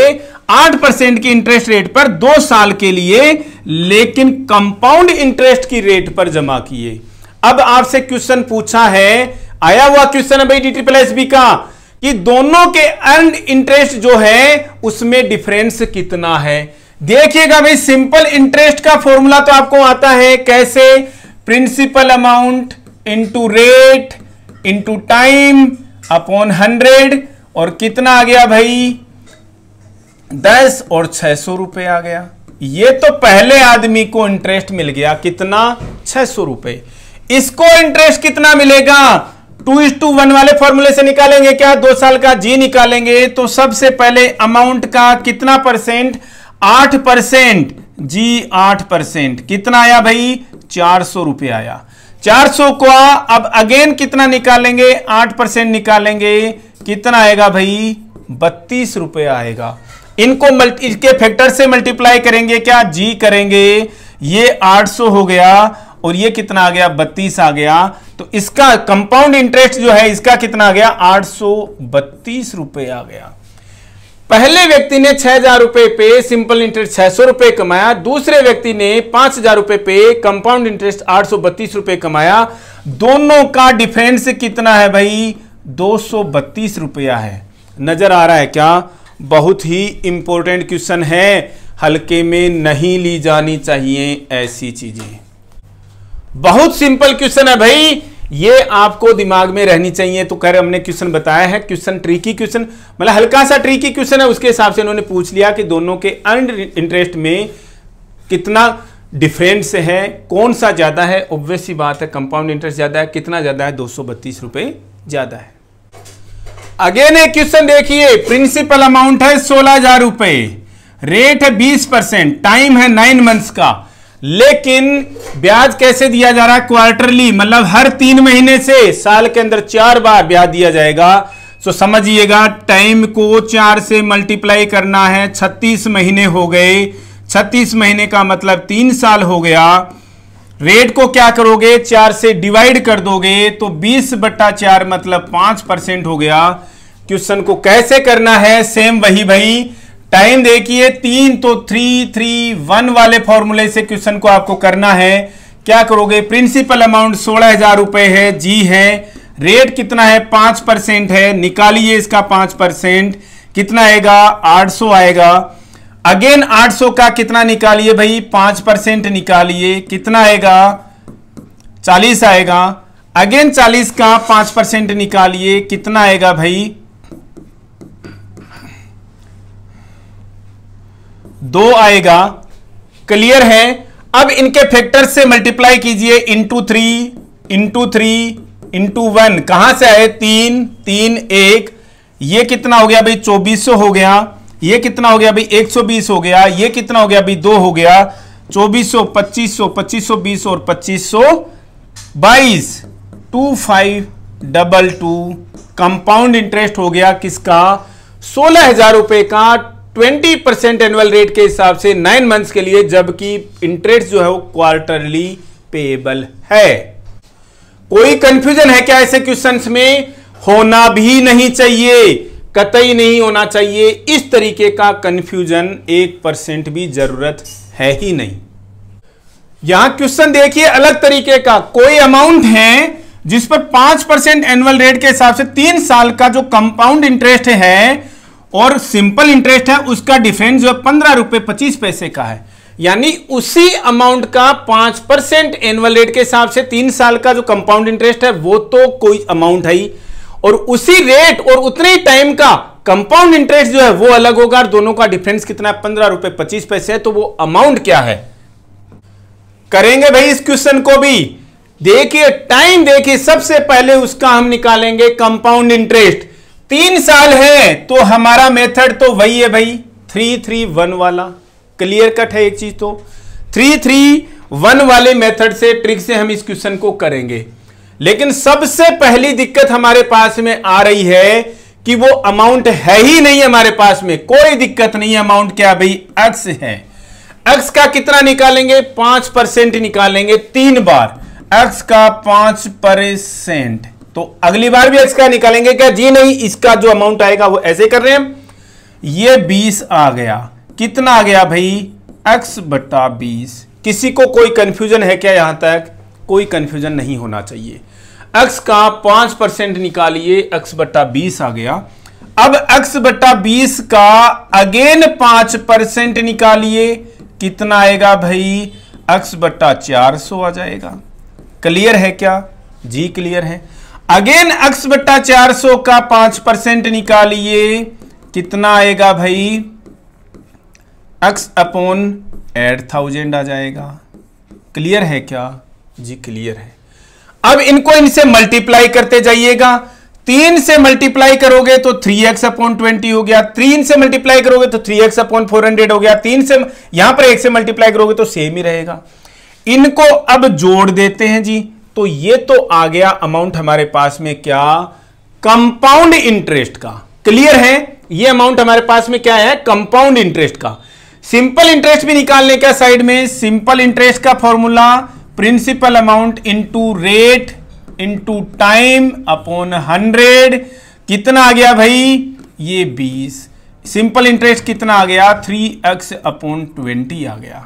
आठ परसेंट की इंटरेस्ट रेट पर दो साल के लिए लेकिन कंपाउंड इंटरेस्ट की रेट पर जमा किए अब आपसे क्वेश्चन पूछा है आया हुआ क्वेश्चन है भाई ट्रिपल एस बी का कि दोनों के अर्न इंटरेस्ट जो है उसमें डिफरेंस कितना है देखिएगा भाई सिंपल इंटरेस्ट का फॉर्मूला तो आपको आता है कैसे principal amount into rate into time upon hundred और कितना आ गया भाई दस और छह सौ रुपये आ गया ये तो पहले आदमी को इंटरेस्ट मिल गया कितना छह सौ रुपये इसको इंटरेस्ट कितना मिलेगा टू इज टू वन वाले फॉर्मूले से निकालेंगे क्या दो साल का जी निकालेंगे तो सबसे पहले अमाउंट का कितना परसेंट आठ परसेंट जी आठ परसेंट कितना आया भाई चार सौ रुपये आया 400 को अब अगेन कितना निकालेंगे 8 परसेंट निकालेंगे कितना आएगा भाई बत्तीस रुपये आएगा इनको मल्टी इसके फैक्टर से मल्टीप्लाई करेंगे क्या जी करेंगे ये 800 हो गया और ये कितना आ गया बत्तीस आ गया तो इसका कंपाउंड इंटरेस्ट जो है इसका कितना आ गया आठ सौ बत्तीस रुपये आ गया पहले व्यक्ति ने छह हजार रुपए पे सिंपल इंटरेस्ट छह सौ रुपए कमाया दूसरे व्यक्ति ने पांच हजार रुपए पे कंपाउंड इंटरेस्ट आठ सौ बत्तीस रुपए कमाया दोनों का डिफेंस कितना है भाई दो सौ बत्तीस रुपया है नजर आ रहा है क्या बहुत ही इंपॉर्टेंट क्वेश्चन है हल्के में नहीं ली जानी चाहिए ऐसी चीजें बहुत सिंपल क्वेश्चन है भाई ये आपको दिमाग में रहनी चाहिए तो खैर हमने क्वेश्चन बताया है क्वेश्चन ट्रिकी क्वेश्चन मतलब हल्का सा ट्रिकी क्वेश्चन है उसके हिसाब से उन्होंने पूछ लिया कि दोनों के अर्न इंटरेस्ट में कितना डिफरेंस है कौन सा ज़्यादा है ऑब्वियस सी बात है कंपाउंड इंटरेस्ट ज़्यादा है कितना ज़्यादा है दो रुपए ज़्यादा है अगेन एक क्वेश्चन देखिए प्रिंसिपल अमाउंट है सोलह हजार रुपए रेट है बीस परसेंट टाइम है नाइन मंथ्स का लेकिन ब्याज कैसे दिया जा रहा है क्वार्टरली मतलब हर तीन महीने से साल के अंदर चार बार ब्याज दिया जाएगा सो समझिएगा टाइम को चार से मल्टीप्लाई करना है छत्तीस महीने हो गए छत्तीस महीने का मतलब तीन साल हो गया रेट को क्या करोगे चार से डिवाइड कर दोगे तो बीस बट्टा चार मतलब पांच परसेंट हो गया क्वेश्चन को कैसे करना है सेम वही भाई टाइम देखिए तीन तो थ्री थ्री वन वाले फॉर्मूले से क्वेश्चन को आपको करना है क्या करोगे प्रिंसिपल अमाउंट सोलह हजार रुपए है जी है रेट कितना है पांच परसेंट है निकालिए इसका पांच परसेंट कितना आएगा आठ सौ आएगा अगेन आठ सौ का कितना निकालिए भाई पांच परसेंट निकालिए कितना आएगा चालीस आएगा अगेन चालीस का पांच परसेंट निकालिए कितना आएगा भाई दो आएगा क्लियर है अब इनके फैक्टर से मल्टीप्लाई कीजिए into three into three into one कहां से आए तीन तीन एक ये कितना हो गया भाई चौबीस हो गया ये कितना हो गया भाई एक सौ बीस हो गया ये कितना हो गया भाई दो हो गया चौबीस सौ पच्चीस सौ पच्चीस सौ बीस और पच्चीस सौ बाईस two five double two compound interest हो गया किसका सोलह हजार रुपए का ट्वेंटी परसेंट एनुअल रेट के हिसाब से नाइन मंथ्स के लिए जबकि इंटरेस्ट जो है वो क्वार्टरली पेबल है कोई कंफ्यूजन है क्या ऐसे क्वेश्चन में होना भी नहीं चाहिए कतई नहीं होना चाहिए इस तरीके का कंफ्यूजन एक परसेंट भी जरूरत है ही नहीं यहां क्वेश्चन देखिए अलग तरीके का कोई अमाउंट है जिस पर पांच परसेंट एनुअल रेट के हिसाब से तीन साल का जो कंपाउंड इंटरेस्ट है और सिंपल इंटरेस्ट है उसका डिफरेंस जो है पंद्रह रुपए पच्चीस पैसे का है यानी उसी अमाउंट का पांच परसेंट एनुअल रेट के हिसाब से तीन साल का जो कंपाउंड इंटरेस्ट है वो तो कोई अमाउंट है ही और उसी रेट और उतने ही टाइम का कंपाउंड इंटरेस्ट जो है वो अलग होगा दोनों का डिफरेंस कितना है पंद्रह रुपए पच्चीस पैसे तो वो अमाउंट क्या है करेंगे भाई इस क्वेश्चन को भी देखिए टाइम देखिए सबसे पहले उसका हम निकालेंगे कंपाउंड इंटरेस्ट तीन साल है तो हमारा मेथड तो वही है भाई थ्री थ्री वन वाला क्लियर कट है एक चीज तो थ्री थ्री वन वाले मेथड से ट्रिक से हम इस क्वेश्चन को करेंगे लेकिन सबसे पहली दिक्कत हमारे पास में आ रही है कि वो अमाउंट है ही नहीं हमारे पास में कोई दिक्कत नहीं है अमाउंट क्या भाई एक्स है एक्स का कितना निकालेंगे पांच परसेंट निकालेंगे तीन बार एक्स का पांच परसेंट तो अगली बार भी एक्स का निकालेंगे क्या जी नहीं इसका जो अमाउंट आएगा वो ऐसे कर रहे हैं ये बीस आ गया कितना आ गया भाई एक्स बटा बीस किसी को कोई कंफ्यूजन है क्या यहां तक कोई कंफ्यूजन नहीं होना चाहिए एक्स का पांच परसेंट निकालिए एक्स बट्टा बीस आ गया अब एक्स बट्टा बीस का अगेन पांच परसेंट निकालिए कितना आएगा भाई एक्स बट्टा चार सौ आ जाएगा क्लियर है क्या जी क्लियर है अगेन अक्स बट्टा चार सौ का पांच परसेंट निकालिए कितना आएगा भाई अक्स अपॉन एट थाउजेंड आ जाएगा क्लियर है क्या जी क्लियर है अब इनको इनसे मल्टीप्लाई करते जाइएगा तीन से मल्टीप्लाई करोगे तो थ्री एक्स अपॉन ट्वेंटी हो गया तीन से मल्टीप्लाई करोगे तो three x upon four hundred हो गया तीन से यहां पर एक से मल्टीप्लाई करोगे तो सेम ही रहेगा इनको अब जोड़ देते हैं जी तो ये तो आ गया अमाउंट हमारे पास में क्या कंपाउंड इंटरेस्ट का क्लियर है ये अमाउंट हमारे पास में क्या है कंपाउंड इंटरेस्ट का सिंपल इंटरेस्ट भी निकालने का साइड में सिंपल इंटरेस्ट का formula principal amount into rate into time upon hundred कितना आ गया भाई ये बीस सिंपल इंटरेस्ट कितना आ गया थ्री एक्स अपॉन ट्वेंटी आ गया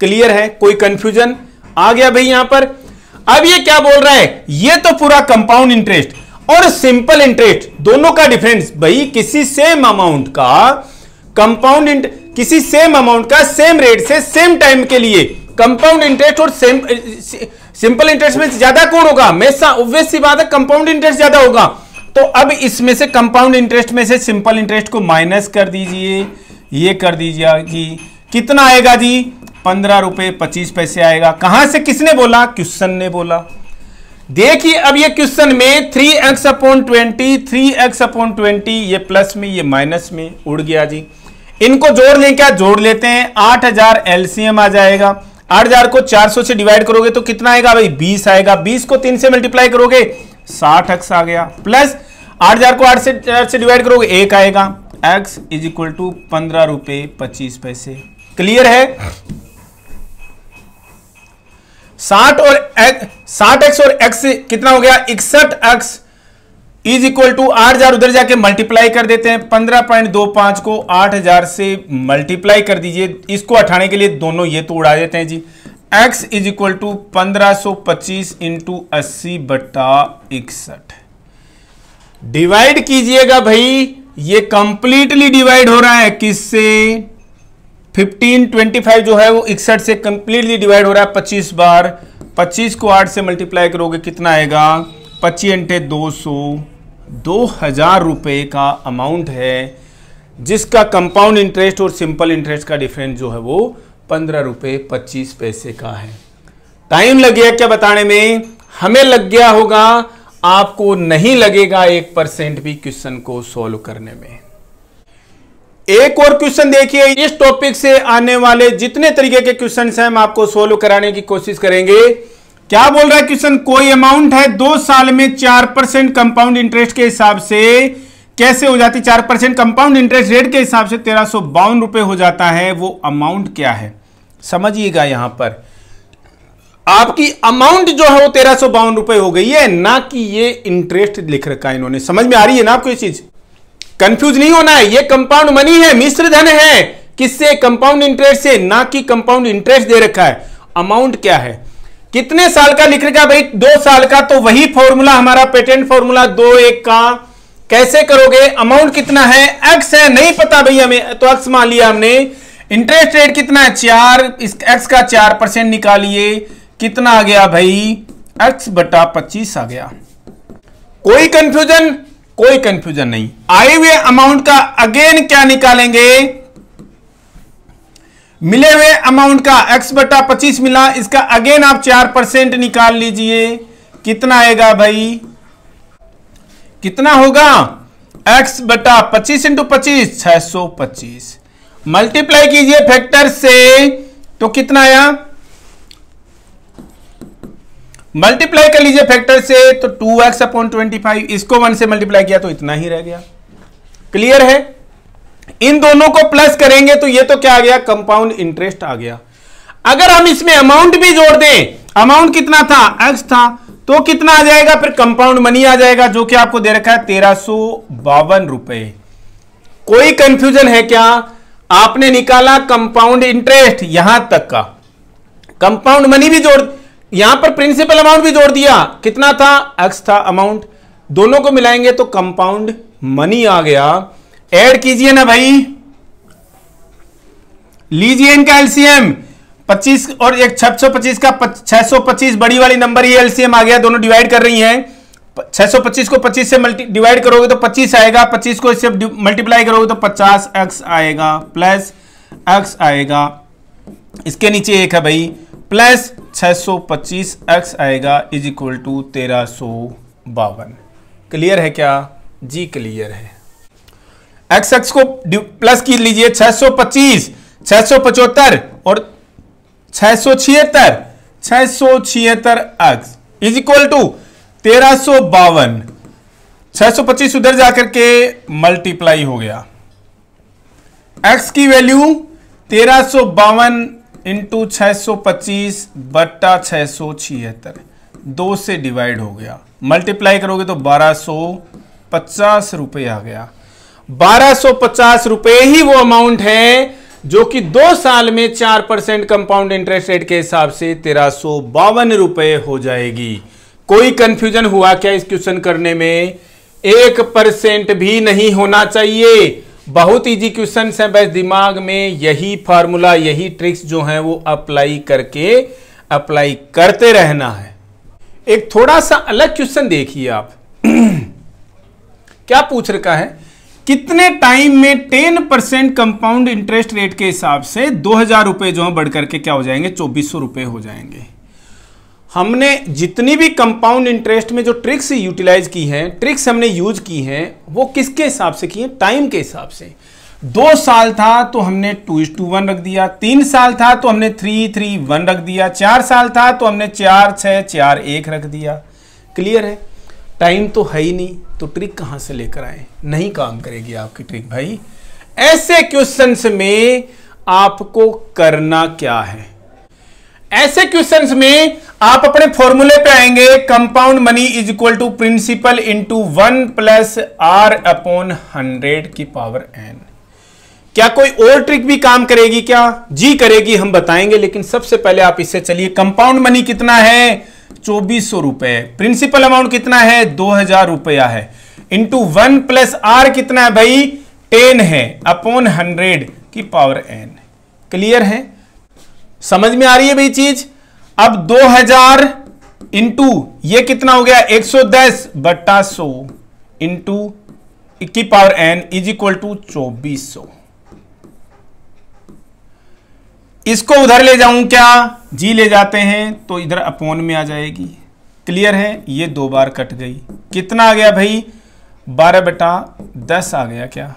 क्लियर है कोई कंफ्यूजन आ गया भाई यहां पर अब ये क्या बोल रहा है ये तो पूरा कंपाउंड इंटरेस्ट और सिंपल इंटरेस्ट दोनों का डिफरेंस भाई किसी सेम अमाउंट का कंपाउंड किसी सेम अमाउंट का सेम रेट से सेम टाइम के लिए कंपाउंड इंटरेस्ट और सेम सिंपल इंटरेस्ट में ज्यादा कौन होगा हमेशा ऑब्वियस सी बात है कंपाउंड इंटरेस्ट ज्यादा होगा तो अब इसमें से कंपाउंड इंटरेस्ट में से सिंपल इंटरेस्ट को माइनस कर दीजिए ये कर दीजिए जी कितना आएगा जी पंद्रह रुपए पच्चीस पैसे आएगा कहां से किसने बोला क्वेश्चन ने बोला देखिए अब ये क्वेश्चन में three x upon twenty three x upon twenty ये प्लस में ये माइनस में उड़ गया जी इनको जोड़ लें क्या जोड़ लेते हैं आठ हजार एलसीएम आ जाएगा आठ हजार को चार सौ से डिवाइड करोगे तो कितना आएगा भाई बीस आएगा बीस को तीन से मल्टीप्लाई करोगे साठ एक्स आ गया प्लस आठ हजार को आठ से आठ से डिवाइड करोगे एक आएगा एक्स इज इक्वल टू पंद्रह रुपए पच्चीस पैसे क्लियर है साठ और साठ एक्स और एक्स कितना हो गया इकसठ एक्स इज इक्वल टू आठ हजार उधर जाके मल्टीप्लाई कर देते हैं पंद्रह पॉइंट दो पांच को आठ हजार से मल्टीप्लाई कर दीजिए इसको हटाने के लिए दोनों ये तो उड़ा देते हैं जी x इज इक्वल टू पंद्रह सो पच्चीस इंटू अस्सी बटा इकसठ डिवाइड कीजिएगा भाई ये कंप्लीटली डिवाइड हो रहा है किससे फिफ्टीन ट्वेंटी फाइव जो है वो इकसठ से कंप्लीटली डिवाइड हो रहा है पच्चीस बार पच्चीस को आठ से मल्टीप्लाई करोगे कितना आएगा पच्चीस घंटे दो सौ दो हजार रुपये का अमाउंट है जिसका कंपाउंड इंटरेस्ट और सिंपल इंटरेस्ट का डिफरेंस जो है वो पंद्रह रुपये पच्चीस पैसे का है टाइम लग गया क्या बताने में हमें लग गया होगा आपको नहीं लगेगा एक परसेंट भी क्वेश्चन को सॉल्व करने में एक और क्वेश्चन देखिए इस टॉपिक से आने वाले जितने तरीके के क्वेश्चन हैं हम आपको सोल्व कराने की कोशिश करेंगे क्या बोल रहा है क्वेश्चन कोई अमाउंट है दो साल में चार परसेंट कंपाउंड इंटरेस्ट के हिसाब से कैसे हो जाती चार परसेंट कंपाउंड इंटरेस्ट रेट के हिसाब से तेरह सौ बावन रुपए हो जाता है वो अमाउंट क्या है समझिएगा यहां पर आपकी अमाउंट जो है वो तेरह सौ बावन रुपए हो गई है ना कि ये इंटरेस्ट लिख रखा है इन्होंने समझ में आ रही है ना आपको ये चीज कंफ्यूज नहीं होना है ये कंपाउंड मनी है मिश्र धन है किससे कंपाउंड इंटरेस्ट से ना कि कंपाउंड इंटरेस्ट दे रखा है अमाउंट क्या है कितने साल का लिख रखा भाई दो साल का तो वही फॉर्मूला हमारा पेटेंट फॉर्मूला दो एक का कैसे करोगे अमाउंट कितना है एक्स है नहीं पता भाई हमें तो एक्स मान लिया हमने इंटरेस्ट रेट कितना है चार इस एक्स का चार परसेंट निकालिए कितना आ गया भाई एक्स बटा पच्चीस आ गया कोई कंफ्यूजन कोई कंफ्यूजन नहीं आए हुए अमाउंट का अगेन क्या निकालेंगे मिले हुए अमाउंट का x बटा पच्चीस मिला इसका अगेन आप चार परसेंट निकाल लीजिए कितना आएगा भाई कितना होगा x बटा पच्चीस इंटू पच्चीस छह सौ पच्चीस मल्टीप्लाई कीजिए फैक्टर से तो कितना आया मल्टीप्लाई कर लीजिए फैक्टर से तो two x upon twenty five इसको वन से मल्टीप्लाई किया तो इतना ही रह गया क्लियर है इन दोनों को प्लस करेंगे तो ये तो क्या आ गया कंपाउंड इंटरेस्ट आ गया अगर हम इसमें अमाउंट भी जोड़ दें अमाउंट कितना था एक्स था तो कितना आ जाएगा फिर कंपाउंड मनी आ जाएगा जो कि आपको दे रखा है तेरह सो बावन रुपए कोई कंफ्यूजन है क्या आपने निकाला कंपाउंड इंटरेस्ट यहां तक का कंपाउंड मनी भी जोड़ यहां पर प्रिंसिपल अमाउंट भी जोड़ दिया कितना था एक्स था अमाउंट दोनों को मिलाएंगे तो कंपाउंड मनी आ गया ऐड कीजिए ना भाई लीजिए इनका एलसीएम 25 और एक पच्चीस का 625 बड़ी वाली नंबर ये एलसीएम आ गया दोनों डिवाइड कर रही हैं 625 को 25 से मल्टी डिवाइड करोगे तो 25 आएगा 25 को इससे मल्टीप्लाई करोगे तो 50 एक्स आएगा प्लस एक्स आएगा इसके नीचे एक है भाई प्लस 625 एक्स आएगा इज इक्वल टू तेरह बावन क्लियर है क्या जी क्लियर है एक्स एक्स को प्लस की लीजिए 625 675 और छह सौ छिहत्तर छह सौ छिहत्तर एक्स इज इक्वल टू तेरह सो बावन छह सौ पच्चीस उधर जाकर के मल्टीप्लाई हो गया एक्स की वैल्यू तेरह बावन इंटू छः सौ पच्चीस बट्टा छः सौ छिहत्तर दो से डिवाइड हो गया मल्टीप्लाई करोगे तो बारह सौ पचास रुपये आ गया बारह सौ पचास रुपये ही वो अमाउंट है जो कि दो साल में चार परसेंट कंपाउंड इंटरेस्ट रेट के हिसाब से तेरह सौ बावन रुपये हो जाएगी कोई कंफ्यूजन हुआ क्या इस क्वेश्चन करने में एक परसेंट भी नहीं होना चाहिए बहुत इजी क्वेश्चन है बस दिमाग में यही फार्मूला यही ट्रिक्स जो है वो अप्लाई करके अप्लाई करते रहना है एक थोड़ा सा अलग क्वेश्चन देखिए आप क्या पूछ रखा है कितने टाइम में ten percent compound interest rate के हिसाब से दो हजार रुपए जो है बढ़कर के क्या हो जाएंगे चौबीस सौ रुपए हो जाएंगे हमने जितनी भी कंपाउंड इंटरेस्ट में जो ट्रिक्स यूटिलाइज की हैं ट्रिक्स हमने यूज की हैं वो किसके हिसाब से की हैं टाइम के हिसाब से दो साल था तो हमने टू इज टू वन रख दिया तीन साल था तो हमने थ्री थ्री वन रख दिया चार साल था तो हमने चार छः चार एक रख दिया क्लियर है टाइम तो है ही नहीं तो ट्रिक कहाँ से लेकर आए नहीं काम करेगी आपकी ट्रिक भाई ऐसे क्वेश्चन में आपको करना क्या है ऐसे क्वेश्चंस में आप अपने फॉर्मूले पे आएंगे compound money is equal to principal into one plus R upon hundred की पावर एन क्या कोई और ट्रिक भी काम करेगी क्या जी करेगी हम बताएंगे लेकिन सबसे पहले आप इससे चलिए कंपाउंड मनी कितना है चौबीस सौ रुपए प्रिंसिपल अमाउंट कितना है दो हजार रुपया है इंटू वन प्लस आर कितना है भाई टेन है अपॉन हंड्रेड की पावर एन क्लियर है समझ में आ रही है भाई चीज अब 2000 हजार इंटू यह कितना हो गया 110 बट्टा सो इंटू की power N is equal to चौबीस इसको उधर ले जाऊं क्या जी ले जाते हैं तो इधर अपोन में आ जाएगी क्लियर है ये दो बार कट गई कितना आ गया भाई बारह बटा दस आ गया क्या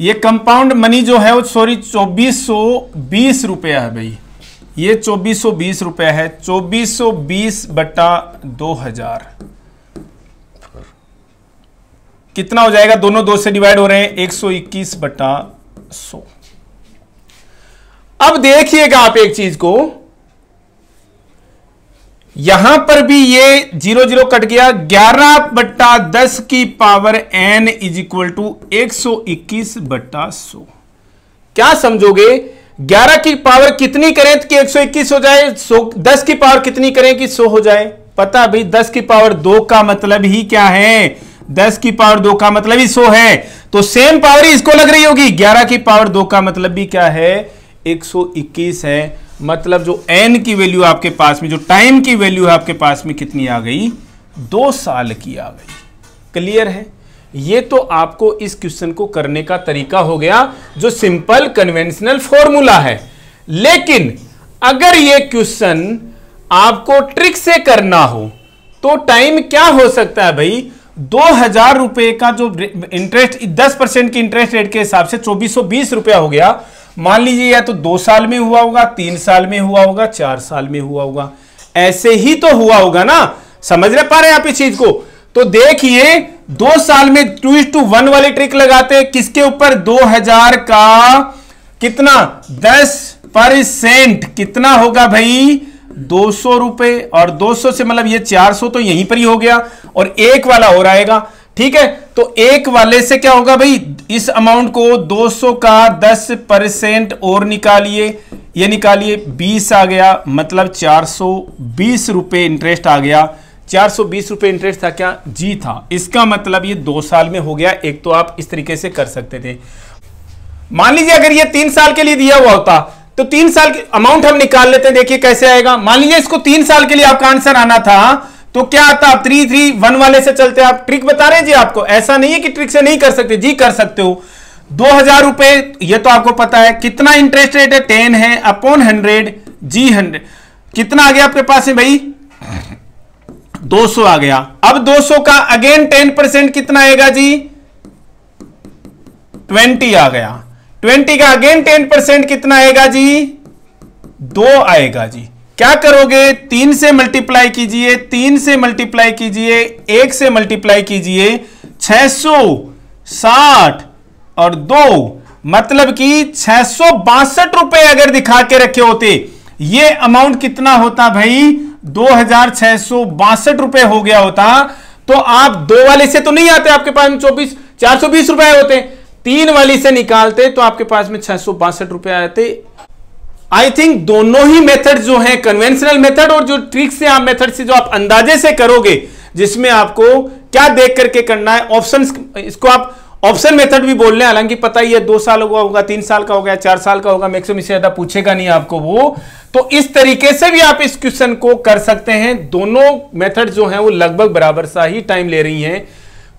ये कंपाउंड मनी जो है वो सॉरी चौबीस सौ बीस रुपया है भाई ये चौबीस सौ बीस रुपया है चौबीस सौ बीस बटा दो हजार कितना हो जाएगा दोनों दो से डिवाइड हो रहे हैं एक सौ इक्कीस बटा सौ अब देखिएगा आप एक चीज को यहां पर भी ये जीरो जीरो कट गया ग्यारह बट्टा दस की power N is equal to एक सौ इक्कीस बट्टा सो क्या समझोगे ग्यारह की पावर कितनी करें कि एक सौ इक्कीस हो जाए सो दस की पावर कितनी करें कि सो हो जाए पता भाई दस की पावर दो का मतलब ही क्या है दस की पावर दो का मतलब ही सो है तो सेम पावर ही इसको लग रही होगी ग्यारह की पावर दो का मतलब भी क्या है 121 है मतलब जो एन की वैल्यू आपके पास में जो टाइम की वैल्यू है आपके पास में कितनी आ गई दो साल की आ गई क्लियर है ये तो आपको इस क्वेश्चन को करने का तरीका हो गया जो सिंपल कन्वेंशनल फॉर्मूला है लेकिन अगर ये क्वेश्चन आपको ट्रिक से करना हो तो टाइम क्या हो सकता है भाई दो हजार रुपए का जो इंटरेस्ट दस परसेंट की इंटरेस्ट रेट के हिसाब से चौबीस सौ बीस रुपया हो गया मान लीजिए या तो दो साल में हुआ होगा तीन साल में हुआ होगा चार साल में हुआ होगा ऐसे ही तो हुआ होगा ना समझ रहे पा रहे आप इस चीज को तो देखिए दो साल में टू इज टू वन वाली ट्रिक लगाते हैं किसके ऊपर दो हजार का कितना दस परसेंट कितना होगा भाई दो सौ रुपए और दो सौ से मतलब ये चार सौ तो यहीं पर ही हो गया और एक वाला हो रहा है ठीक है तो एक वाले से क्या होगा भाई इस अमाउंट को 200 का 10 परसेंट और निकालिए ये निकालिए 20 आ गया मतलब चार रुपए इंटरेस्ट आ गया चार रुपए इंटरेस्ट था क्या जी था इसका मतलब ये दो साल में हो गया एक तो आप इस तरीके से कर सकते थे मान लीजिए अगर ये तीन साल के लिए दिया हुआ होता तो तीन साल के अमाउंट हम निकाल लेते हैं देखिए कैसे आएगा मान लीजिए इसको तीन साल के लिए आपका आंसर आना था तो क्या आता आप थ्री थ्री वन वाले से चलते आप ट्रिक बता रहे हैं जी आपको ऐसा नहीं है कि ट्रिक से नहीं कर सकते जी कर सकते हो दो हजार रुपए ये तो आपको पता है कितना इंटरेस्ट रेट है टेन है अपॉन हंड्रेड जी हंड्रेड कितना आ गया आपके पास है भाई 200 आ गया अब 200 का अगेन 10 परसेंट कितना आएगा जी 20 आ गया 20 का अगेन 10 परसेंट कितना आएगा जी दो आएगा जी क्या करोगे तीन से मल्टीप्लाई कीजिए तीन से मल्टीप्लाई कीजिए एक से मल्टीप्लाई कीजिए छह सौ साठ और दो मतलब कि छह सौ बासठ रुपए अगर दिखा के रखे होते ये अमाउंट कितना होता भाई दो हजार छह सौ बासठ रुपए हो गया होता तो आप दो वाले से तो नहीं आते आपके पास चौबीस चार सौ बीस रुपए होते तीन वाली से निकालते तो आपके पास में छह सौ बासठ रुपए आते आई थिंक दोनों ही मेथड जो हैं कन्वेंशनल मेथड और जो ट्रिक से आप मेथड से जो आप अंदाजे से करोगे जिसमें आपको क्या देख करके करना है ऑप्शन इसको आप ऑप्शन मेथड भी बोल रहे हैं हालांकि पता ही है दो साल का होगा तीन साल का होगा चार साल का होगा मैक्सिमम इससे ज्यादा पूछेगा नहीं आपको वो तो इस तरीके से भी आप इस क्वेश्चन को कर सकते हैं दोनों मेथड जो है वो लगभग बराबर सा ही टाइम ले रही हैं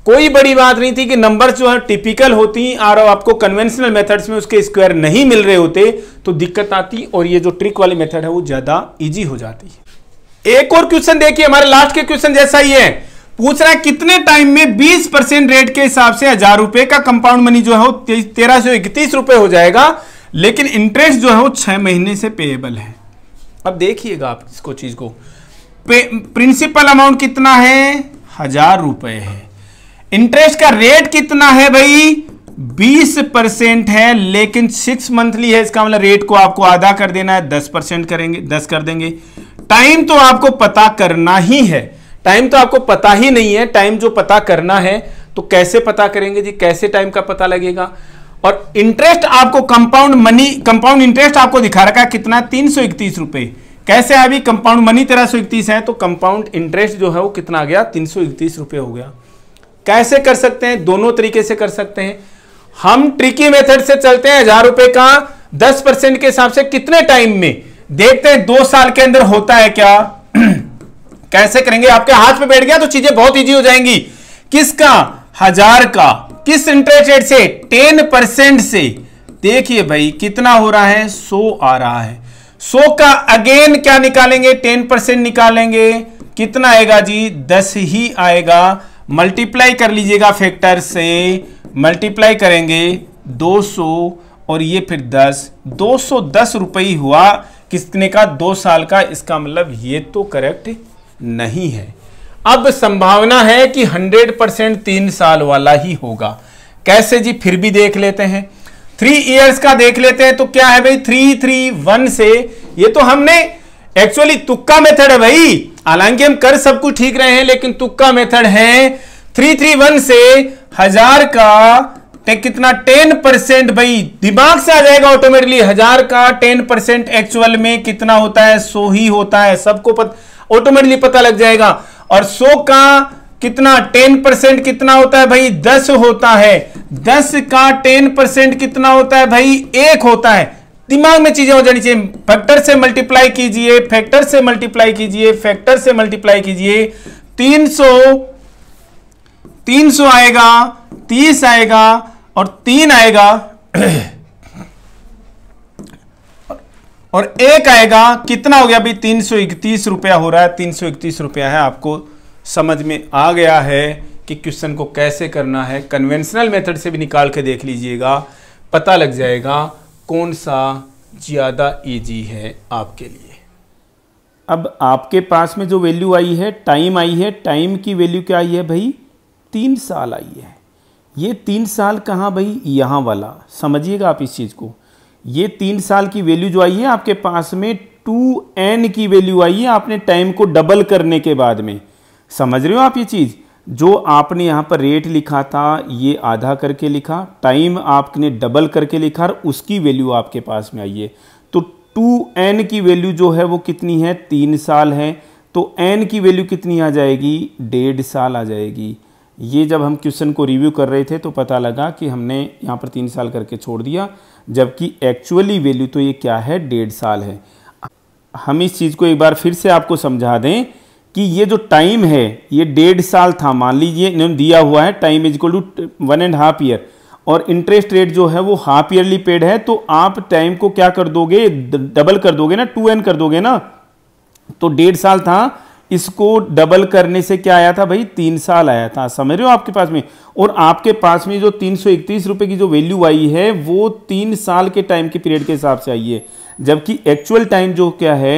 कोई बड़ी बात नहीं थी कि नंबर जो है टिपिकल होती और आपको कन्वेंशनल मेथड्स में उसके स्क्वायर नहीं मिल रहे होते तो दिक्कत आती और ये जो ट्रिक वाली मेथड है वो ज्यादा इजी हो जाती है एक और क्वेश्चन देखिए हमारे लास्ट के क्वेश्चन जैसा ही है पूछ रहा है कितने टाइम में बीस परसेंट रेट के हिसाब से हजार रुपए का कंपाउंड मनी जो है वो तेरह सौ इकतीस रुपए हो जाएगा लेकिन इंटरेस्ट जो है वो छह महीने से पेएबल है अब देखिएगा आप इसको चीज को प्रिंसिपल अमाउंट कितना है हजार रुपए है इंटरेस्ट का रेट कितना है भाई 20 परसेंट है लेकिन सिक्स मंथली है इसका मतलब रेट को आपको आधा कर देना है 10 परसेंट करेंगे 10 कर देंगे टाइम तो आपको पता करना ही है टाइम तो आपको पता ही नहीं है टाइम जो पता करना है तो कैसे पता करेंगे जी कैसे टाइम का पता लगेगा और इंटरेस्ट आपको कंपाउंड मनी कंपाउंड इंटरेस्ट आपको दिखा रखा है कितना तीन सौ इकतीस रुपए कैसे अभी कंपाउंड मनी तेरह सौ इकतीस है तो कंपाउंड इंटरेस्ट जो है वो कितना आ गया तीन सौ इकतीस रुपए हो गया कैसे कर सकते हैं दोनों तरीके से कर सकते हैं हम ट्रिकी मेथड से चलते हैं हजार रुपए का दस परसेंट के हिसाब से कितने टाइम में देखते हैं दो साल के अंदर होता है क्या कैसे करेंगे आपके हाथ में बैठ गया तो चीजें बहुत इजी हो जाएंगी किसका हजार का किस इंटरेस्ट रेट से टेन परसेंट से देखिए भाई कितना हो रहा है सो आ रहा है सो का अगेन क्या निकालेंगे टेन परसेंट निकालेंगे कितना आएगा जी दस ही आएगा मल्टीप्लाई कर लीजिएगा फैक्टर से मल्टीप्लाई करेंगे 200 और ये फिर 10 210 रुपये हुआ किसने का दो साल का इसका मतलब ये तो करेक्ट नहीं है अब संभावना है कि 100 परसेंट तीन साल वाला ही होगा कैसे जी फिर भी देख लेते हैं थ्री इयर्स का देख लेते हैं तो क्या है भाई थ्री थ्री वन से ये तो हमने एक्चुअली तुक्का मेथड है भाई हालांकि हम कर सब कुछ ठीक रहे हैं लेकिन तुक्का मेथड है थ्री थ्री वन से हजार का ते कितना टेन परसेंट भाई दिमाग से आ जाएगा ऑटोमेटिकली हजार का टेन परसेंट एक्चुअल में कितना होता है सो ही होता है सबको पत, ऑटोमेटिकली पता लग जाएगा और सो का कितना टेन परसेंट कितना होता है भाई दस होता है दस का टेन परसेंट कितना होता है भाई एक होता है दिमाग में चीजें हो जानी चाहिए फैक्टर से मल्टीप्लाई कीजिए फैक्टर से मल्टीप्लाई कीजिए फैक्टर से मल्टीप्लाई कीजिए तीन 300 तीन सौ आएगा तीस आएगा और तीन आएगा और एक आएगा कितना हो गया अभी तीन सौ इकतीस रुपया हो रहा है तीन सौ इकतीस रुपया है आपको समझ में आ गया है कि क्वेश्चन को कैसे करना है कन्वेंशनल मेथड से भी निकाल के देख लीजिएगा पता लग जाएगा कौन सा ज़्यादा ईजी है आपके लिए अब आपके पास में जो वैल्यू आई है टाइम आई है टाइम की वैल्यू क्या आई है भाई तीन साल आई है ये तीन साल कहाँ भाई यहाँ वाला समझिएगा आप इस चीज़ को ये तीन साल की वैल्यू जो आई है आपके पास में टू एन की वैल्यू आई है आपने टाइम को डबल करने के बाद में समझ रहे हो आप ये चीज़ जो आपने यहाँ पर रेट लिखा था ये आधा करके लिखा टाइम आपने डबल करके लिखा और उसकी वैल्यू आपके पास में आई है तो टू एन की वैल्यू जो है वो कितनी है तीन साल है तो एन की वैल्यू कितनी आ जाएगी डेढ़ साल आ जाएगी ये जब हम क्वेश्चन को रिव्यू कर रहे थे तो पता लगा कि हमने यहाँ पर तीन साल करके छोड़ दिया जबकि एक्चुअली वैल्यू तो ये क्या है डेढ़ साल है हम इस चीज़ को एक बार फिर से आपको समझा दें कि ये जो टाइम है ये डेढ़ साल था मान लीजिए इन्होंने दिया हुआ है time is equal to one and half year और इंटरेस्ट रेट जो है वो हाफ ईयरली पेड है तो आप टाइम को क्या कर दोगे डबल कर दोगे ना टू एन कर दोगे ना तो डेढ़ साल था इसको डबल करने से क्या आया था भाई तीन साल आया था समझ रहे हो आपके पास में और आपके पास में जो तीन सौ इकतीस रुपए की जो वैल्यू आई है वो तीन साल के टाइम के पीरियड के हिसाब से आई है जबकि एक्चुअल टाइम जो क्या है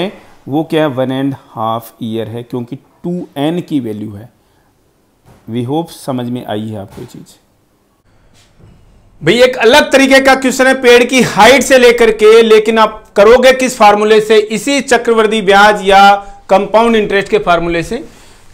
वो क्या है वन एंड हाफ ईयर है क्योंकि टू एन की वैल्यू है वी होप समझ में आई है आपको चीज़ भाई एक अलग तरीके का क्वेश्चन है पेड़ की हाइट से लेकर के लेकिन आप करोगे किस फार्मूले से इसी चक्रवर्ती ब्याज या कंपाउंड इंटरेस्ट के फार्मूले से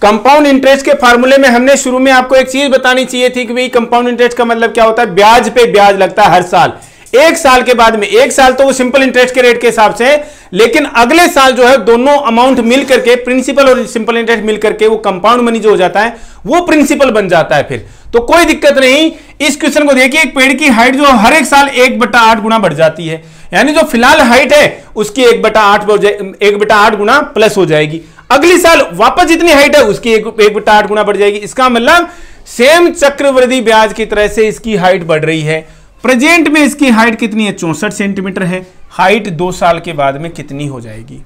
कंपाउंड इंटरेस्ट के फार्मूले में हमने शुरू में आपको एक चीज बतानी चाहिए थी कि भाई कंपाउंड इंटरेस्ट का मतलब क्या होता है ब्याज पे ब्याज लगता है हर साल एक साल के बाद में एक साल तो वो सिंपल इंटरेस्ट के रेट के हिसाब से लेकिन अगले साल जो है दोनों अमाउंट मिल करके प्रिंसिपल और सिंपल इंटरेस्ट मिल करके वो कंपाउंड मनी जो हो जाता है वो प्रिंसिपल बन जाता है फिर तो कोई दिक्कत नहीं इस क्वेश्चन को देखिए एक पेड़ की हाइट जो हर एक साल एक बटा आठ गुना बढ़ जाती है यानी जो फिलहाल हाइट है उसकी एक बटा आठ एक बटा आठ गुना प्लस हो जाएगी अगले साल वापस जितनी हाइट है उसकी एक, एक बटा आठ गुना बढ़ जाएगी इसका मतलब सेम चक्रवृद्धि ब्याज की तरह से इसकी हाइट बढ़ रही है प्रेजेंट में इसकी हाइट कितनी है चौसठ सेंटीमीटर है हाइट दो साल के बाद में कितनी हो जाएगी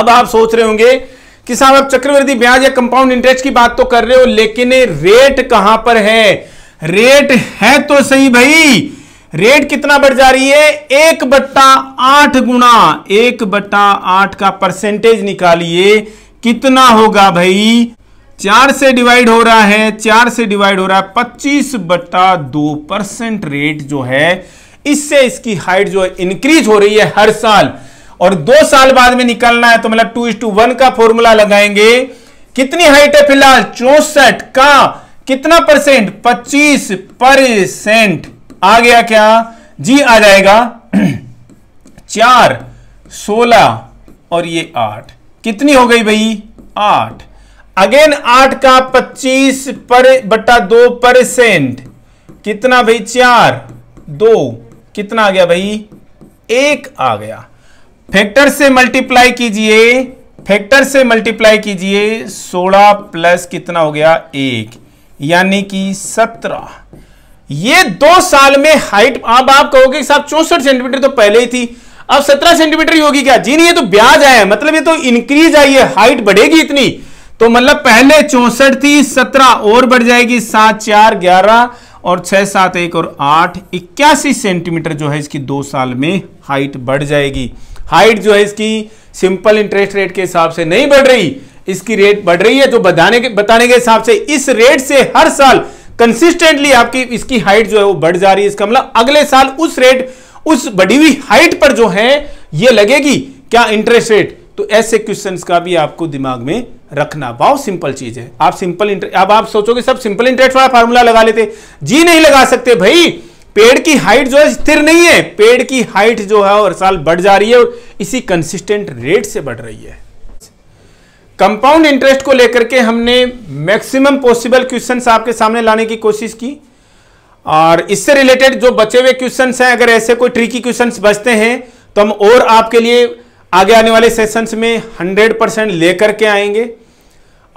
अब आप सोच रहे होंगे कि साहब आप चक्रवृद्धि ब्याज या कंपाउंड इंटरेस्ट की बात तो कर रहे हो लेकिन रेट कहां पर है रेट है तो सही भाई रेट कितना बढ़ जा रही है एक बट्टा आठ गुना एक बट्टा आठ का परसेंटेज निकालिए कितना होगा भाई चार से डिवाइड हो रहा है चार से डिवाइड हो रहा है पच्चीस बटा दो परसेंट रेट जो है इससे इसकी हाइट जो है इंक्रीज हो रही है हर साल और दो साल बाद में निकलना है तो मतलब टू इज टू वन का फॉर्मूला लगाएंगे कितनी हाइट है फिलहाल चौसठ का कितना परसेंट पच्चीस परसेंट आ गया क्या जी आ जाएगा चार सोलह और ये आठ कितनी हो गई भाई आठ अगेन आठ का पच्चीस पर बट्टा दो परसेंट कितना भाई चार दो कितना आ गया भाई एक आ गया फैक्टर से मल्टीप्लाई कीजिए फैक्टर से मल्टीप्लाई कीजिए सोलह प्लस कितना हो गया एक यानी कि सत्रह ये दो साल में हाइट अब आप कहोगे साहब चौसठ सेंटीमीटर तो पहले ही थी अब सत्रह सेंटीमीटर ही होगी क्या जी नहीं ये तो ब्याज आया मतलब ये तो इंक्रीज आई है हाइट बढ़ेगी इतनी तो मतलब पहले चौसठ थी सत्रह और बढ़ जाएगी सात चार ग्यारह और छह सात एक और आठ इक्यासी सेंटीमीटर जो है इसकी दो साल में हाइट बढ़ जाएगी हाइट जो है इसकी सिंपल इंटरेस्ट रेट के हिसाब से नहीं बढ़ रही इसकी रेट बढ़ रही है जो बताने के बताने के हिसाब से इस रेट से हर साल कंसिस्टेंटली आपकी इसकी हाइट जो है वो बढ़ जा रही है इसका मतलब अगले साल उस रेट उस बढ़ी हुई हाइट पर जो है ये लगेगी क्या इंटरेस्ट रेट तो ऐसे क्वेश्चंस का भी आपको दिमाग में रखना बहुत सिंपल चीज है आप सिंपल इंटरेस्ट अब आप सोचोगे सब सिंपल इंटरेस्ट वाला फार्मूला लगा लेते जी नहीं लगा सकते भाई पेड़ की हाइट जो है स्थिर नहीं है पेड़ की हाइट जो है हर साल बढ़ जा रही है और इसी कंसिस्टेंट रेट से बढ़ रही है कंपाउंड इंटरेस्ट को लेकर के हमने मैक्सिमम पॉसिबल क्वेश्चंस आपके सामने लाने की कोशिश की और इससे रिलेटेड जो बचे हुए क्वेश्चंस हैं अगर ऐसे कोई ट्रिकी क्वेश्चंस बचते हैं तो हम और आपके लिए आगे आने वाले सेशंस में 100 परसेंट लेकर के आएंगे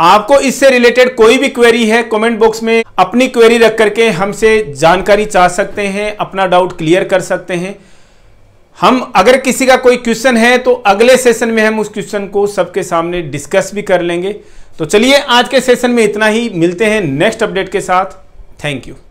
आपको इससे रिलेटेड कोई भी क्वेरी है कमेंट बॉक्स में अपनी क्वेरी रख करके हमसे जानकारी चाह सकते हैं अपना डाउट क्लियर कर सकते हैं हम अगर किसी का कोई क्वेश्चन है तो अगले सेशन में हम उस क्वेश्चन को सबके सामने डिस्कस भी कर लेंगे तो चलिए आज के सेशन में इतना ही मिलते हैं नेक्स्ट अपडेट के साथ थैंक यू